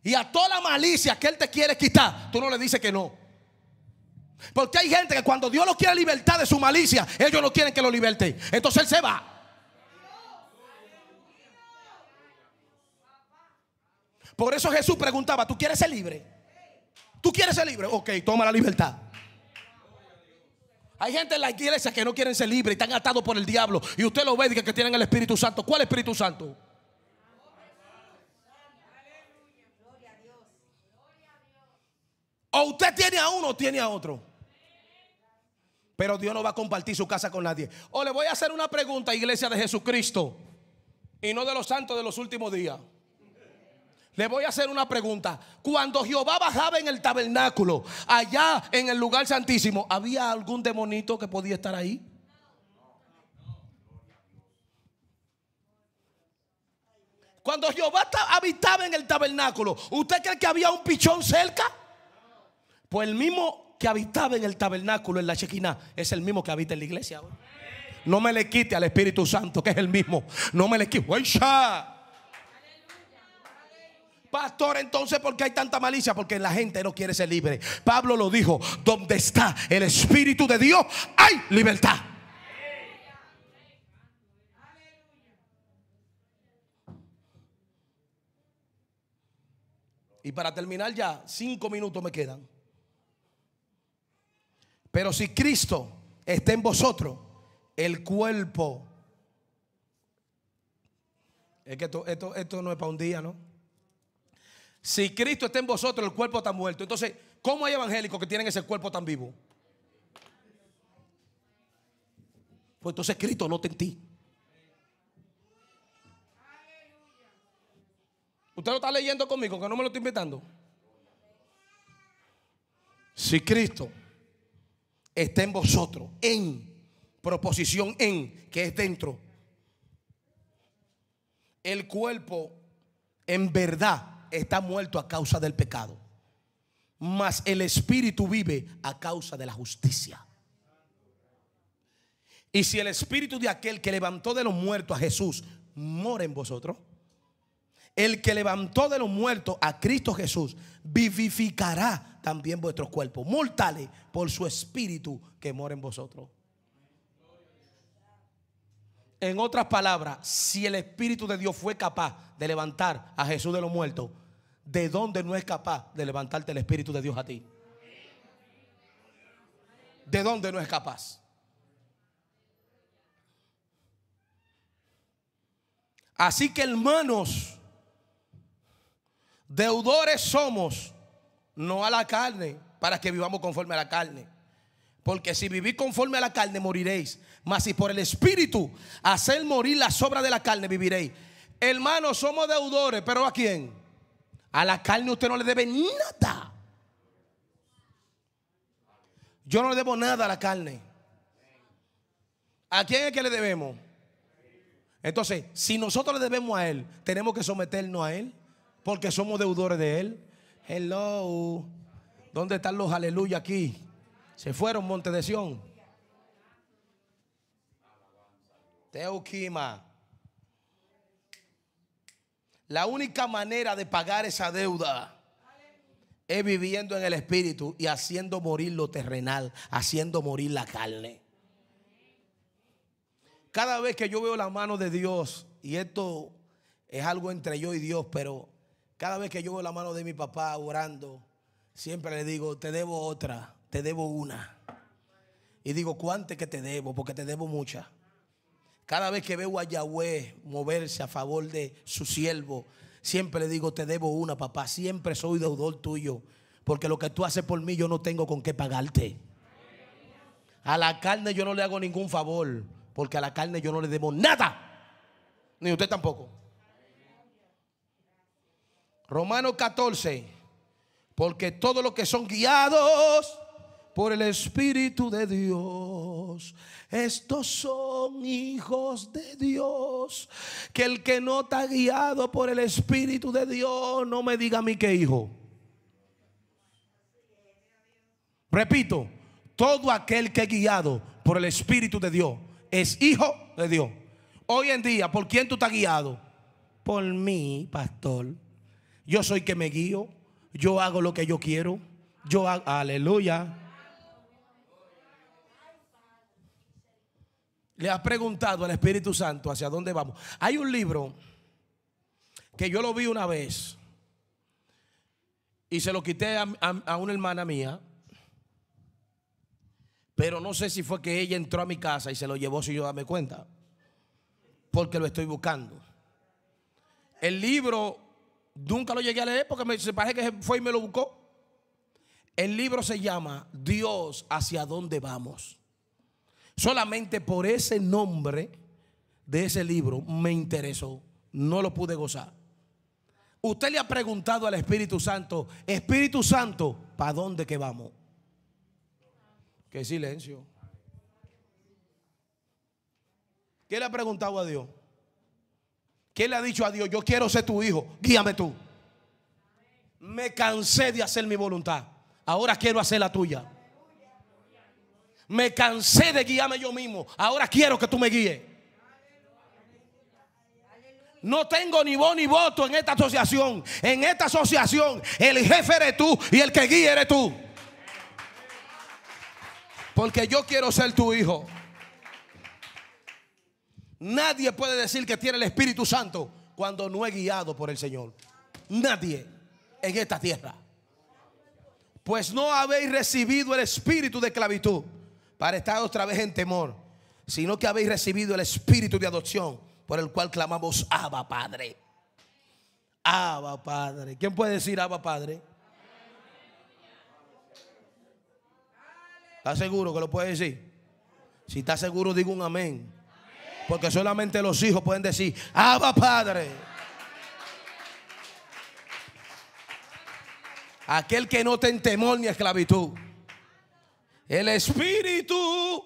Y a toda la malicia que Él te quiere quitar, tú no le dices que no. Porque hay gente que cuando Dios los quiere libertar de su malicia, ellos no quieren que lo liberte. Entonces Él se va. Por eso Jesús preguntaba, ¿tú quieres ser libre? ¿Tú quieres ser libre? Ok, toma la libertad. Hay gente en la iglesia que no quieren ser libre y están atados por el diablo. Y usted lo ve y dice que tienen el Espíritu Santo. ¿Cuál Espíritu Santo? O usted tiene a uno o tiene a otro. Pero Dios no va a compartir su casa con nadie. O le voy a hacer una pregunta, iglesia de Jesucristo, y no de los santos de los últimos días. Le voy a hacer una pregunta. Cuando Jehová bajaba en el tabernáculo, allá en el lugar santísimo, ¿había algún demonito que podía estar ahí? Cuando Jehová habitaba en el tabernáculo, ¿usted cree que había un pichón cerca? Pues el mismo que habitaba en el tabernáculo, en la chequina, es el mismo que habita en la iglesia No me le quite al Espíritu Santo, que es el mismo. No me le quite. Pastor, entonces, ¿por qué hay tanta malicia? Porque la gente no quiere ser libre. Pablo lo dijo, donde está el Espíritu de Dios, hay libertad. Y para terminar ya, cinco minutos me quedan. Pero si Cristo está en vosotros, el cuerpo... Es que esto, esto, no es para un día, ¿no? Si Cristo está en vosotros, el cuerpo está muerto. Entonces, ¿cómo hay evangélicos que tienen ese cuerpo tan vivo? Pues entonces Cristo no está en ti. Usted lo está leyendo conmigo, que no me lo estoy invitando Si Cristo está en vosotros. En, proposición en, que es dentro. El cuerpo en verdad está muerto a causa del pecado. Mas el espíritu vive a causa de la justicia. Y si el espíritu de aquel que levantó de los muertos a Jesús mora en vosotros, el que levantó de los muertos a Cristo Jesús vivificará también vuestros cuerpos. Múltale por su espíritu que mora en vosotros. En otras palabras, si el Espíritu de Dios fue capaz de levantar a Jesús de los muertos, ¿de dónde no es capaz de levantarte el Espíritu de Dios a ti? ¿De dónde no es capaz? Así que hermanos, deudores somos no a la carne, para que vivamos conforme a la carne. Porque si vivís conforme a la carne, moriréis. Mas si por el Espíritu hacer morir la sobra de la carne, viviréis. Hermanos, somos deudores, pero ¿a quién? A la carne usted no le debe nada. Yo no le debo nada a la carne. ¿A quién es que le debemos? Entonces, si nosotros le debemos a Él, tenemos que someternos a Él, porque somos deudores de Él. Hello. ¿Dónde están los aleluya aquí? Se fueron, Monte de Sión. Teokima La única manera de pagar esa deuda es viviendo en el espíritu y haciendo morir lo terrenal, haciendo morir la carne. Cada vez que yo veo la mano de Dios, y esto es algo entre yo y Dios, pero cada vez que yo veo la mano de mi papá orando, siempre le digo, te debo otra, te debo una. Y digo, ¿cuánto que te debo? Porque te debo mucha Cada vez que veo a Yahweh moverse a favor de su siervo, siempre le digo, te debo una, papá. Siempre soy deudor tuyo. Porque lo que tú haces por mí, yo no tengo con qué pagarte. A la carne yo no le hago ningún favor. Porque a la carne yo no le debo nada. Ni usted tampoco. Romanos 14, porque todos los que son guiados por el Espíritu de Dios. Estos son hijos de Dios. Que el que no está guiado por el Espíritu de Dios, no me diga a mí que hijo. Repito, todo aquel que es guiado por el Espíritu de Dios es hijo de Dios. Hoy en día, ¿por quién tú estás guiado? Por mí, pastor. Yo soy que me guío. Yo hago lo que yo quiero. Yo hago, aleluya. Le has preguntado al Espíritu Santo hacia dónde vamos. Hay un libro que yo lo vi una vez y se lo quité a, una hermana mía. Pero no sé si fue que ella entró a mi casa y se lo llevó si yo darme cuenta. Porque lo estoy buscando. El libro Nunca lo llegué a leer porque me parece que fue y me lo buscó. El libro se llama Dios hacia dónde vamos. Solamente por ese nombre de ese libro me interesó. No lo pude gozar. Usted le ha preguntado al Espíritu Santo, Espíritu Santo, ¿para dónde que vamos? Qué silencio. ¿Qué le ha preguntado a Dios? ¿Quién le ha dicho a Dios, yo quiero ser tu hijo, guíame tú? Me cansé de hacer mi voluntad, ahora quiero hacer la tuya. Me cansé de guiarme yo mismo, ahora quiero que tú me guíes. No tengo ni voz ni voto en esta asociación. En esta asociación el jefe eres tú y el que guíe eres tú. Porque yo quiero ser tu hijo. Nadie puede decir que tiene el Espíritu Santo cuando no es guiado por el Señor. Nadie en esta tierra. Pues no habéis recibido el espíritu de esclavitud para estar otra vez en temor, sino que habéis recibido el espíritu de adopción por el cual clamamos Abba Padre. Abba Padre. ¿Quién puede decir Abba Padre? ¿Está seguro que lo puede decir? Si está seguro, digo un amén. Porque solamente los hijos pueden decir, Abba Padre. Aquel que no ten temor ni esclavitud. El Espíritu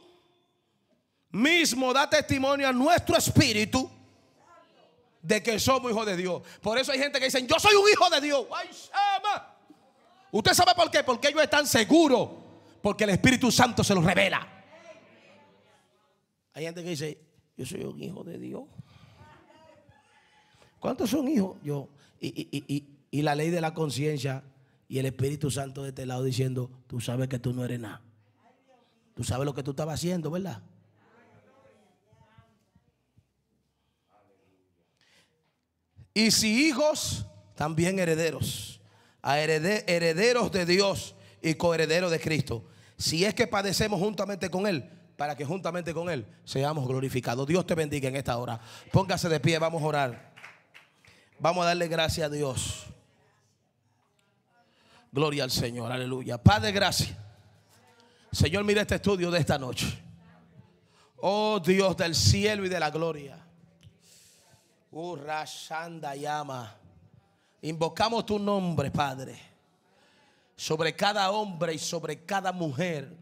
mismo da testimonio a nuestro Espíritu de que somos hijos de Dios. Por eso hay gente que dice, yo soy un hijo de Dios. Usted sabe por qué, porque ellos están seguros, porque el Espíritu Santo se los revela. Hay gente que dice, soy un hijo de Dios. ¿Cuántos son hijos? Yo. Y, la ley de la conciencia y el Espíritu Santo de este lado diciendo, tú sabes que tú no eres nada. Tú sabes lo que tú estabas haciendo, ¿verdad? Y si hijos, también herederos. A herederos de Dios y coherederos de Cristo. Si es que padecemos juntamente con Él para que juntamente con Él seamos glorificados. Dios te bendiga en esta hora. Póngase de pie, vamos a orar. Vamos a darle gracias a Dios. Gloria al Señor, aleluya. Padre, gracias. Señor, mira este estudio de esta noche. Oh Dios del cielo y de la gloria. Urra llama. Invocamos tu nombre, Padre, sobre cada hombre y sobre cada mujer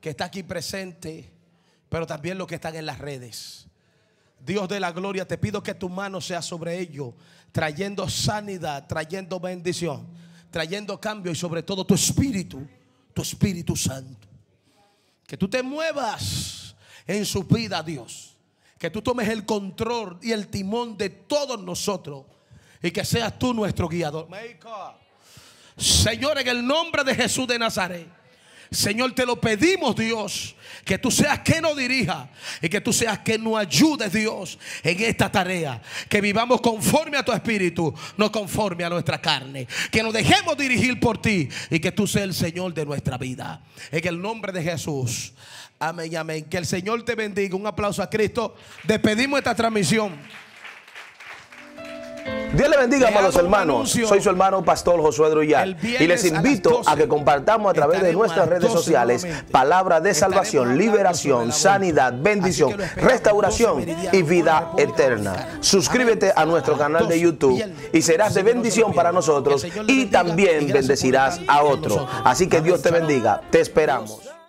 que está aquí presente pero también los que están en las redes. Dios de la gloria, te pido que tu mano sea sobre ellos, trayendo sanidad, trayendo bendición, trayendo cambio y sobre todo tu espíritu, tu Espíritu Santo. Que tú te muevas en su vida, Dios. Que tú tomes el control y el timón de todos nosotros y que seas tú nuestro guiador. Señor, en el nombre de Jesús de Nazaret. Señor, te lo pedimos, Dios. Que tú seas que nos dirija y que tú seas que nos ayudes, Dios, en esta tarea. Que vivamos conforme a tu espíritu, no conforme a nuestra carne. Que nos dejemos dirigir por ti y que tú seas el Señor de nuestra vida. En el nombre de Jesús. Amén, amén. Que el Señor te bendiga. Un aplauso a Cristo. Despedimos esta transmisión. Dios le bendiga, a los hermanos. Soy su hermano Pastor Josué Druyal y les invito a, que compartamos a través de nuestras redes sociales palabras de salvación, liberación, sanidad, bendición, restauración y vida eterna. Suscríbete a nuestro canal de YouTube y serás de bendición para nosotros y también bendecirás a otros. Así que Dios te bendiga. Te esperamos.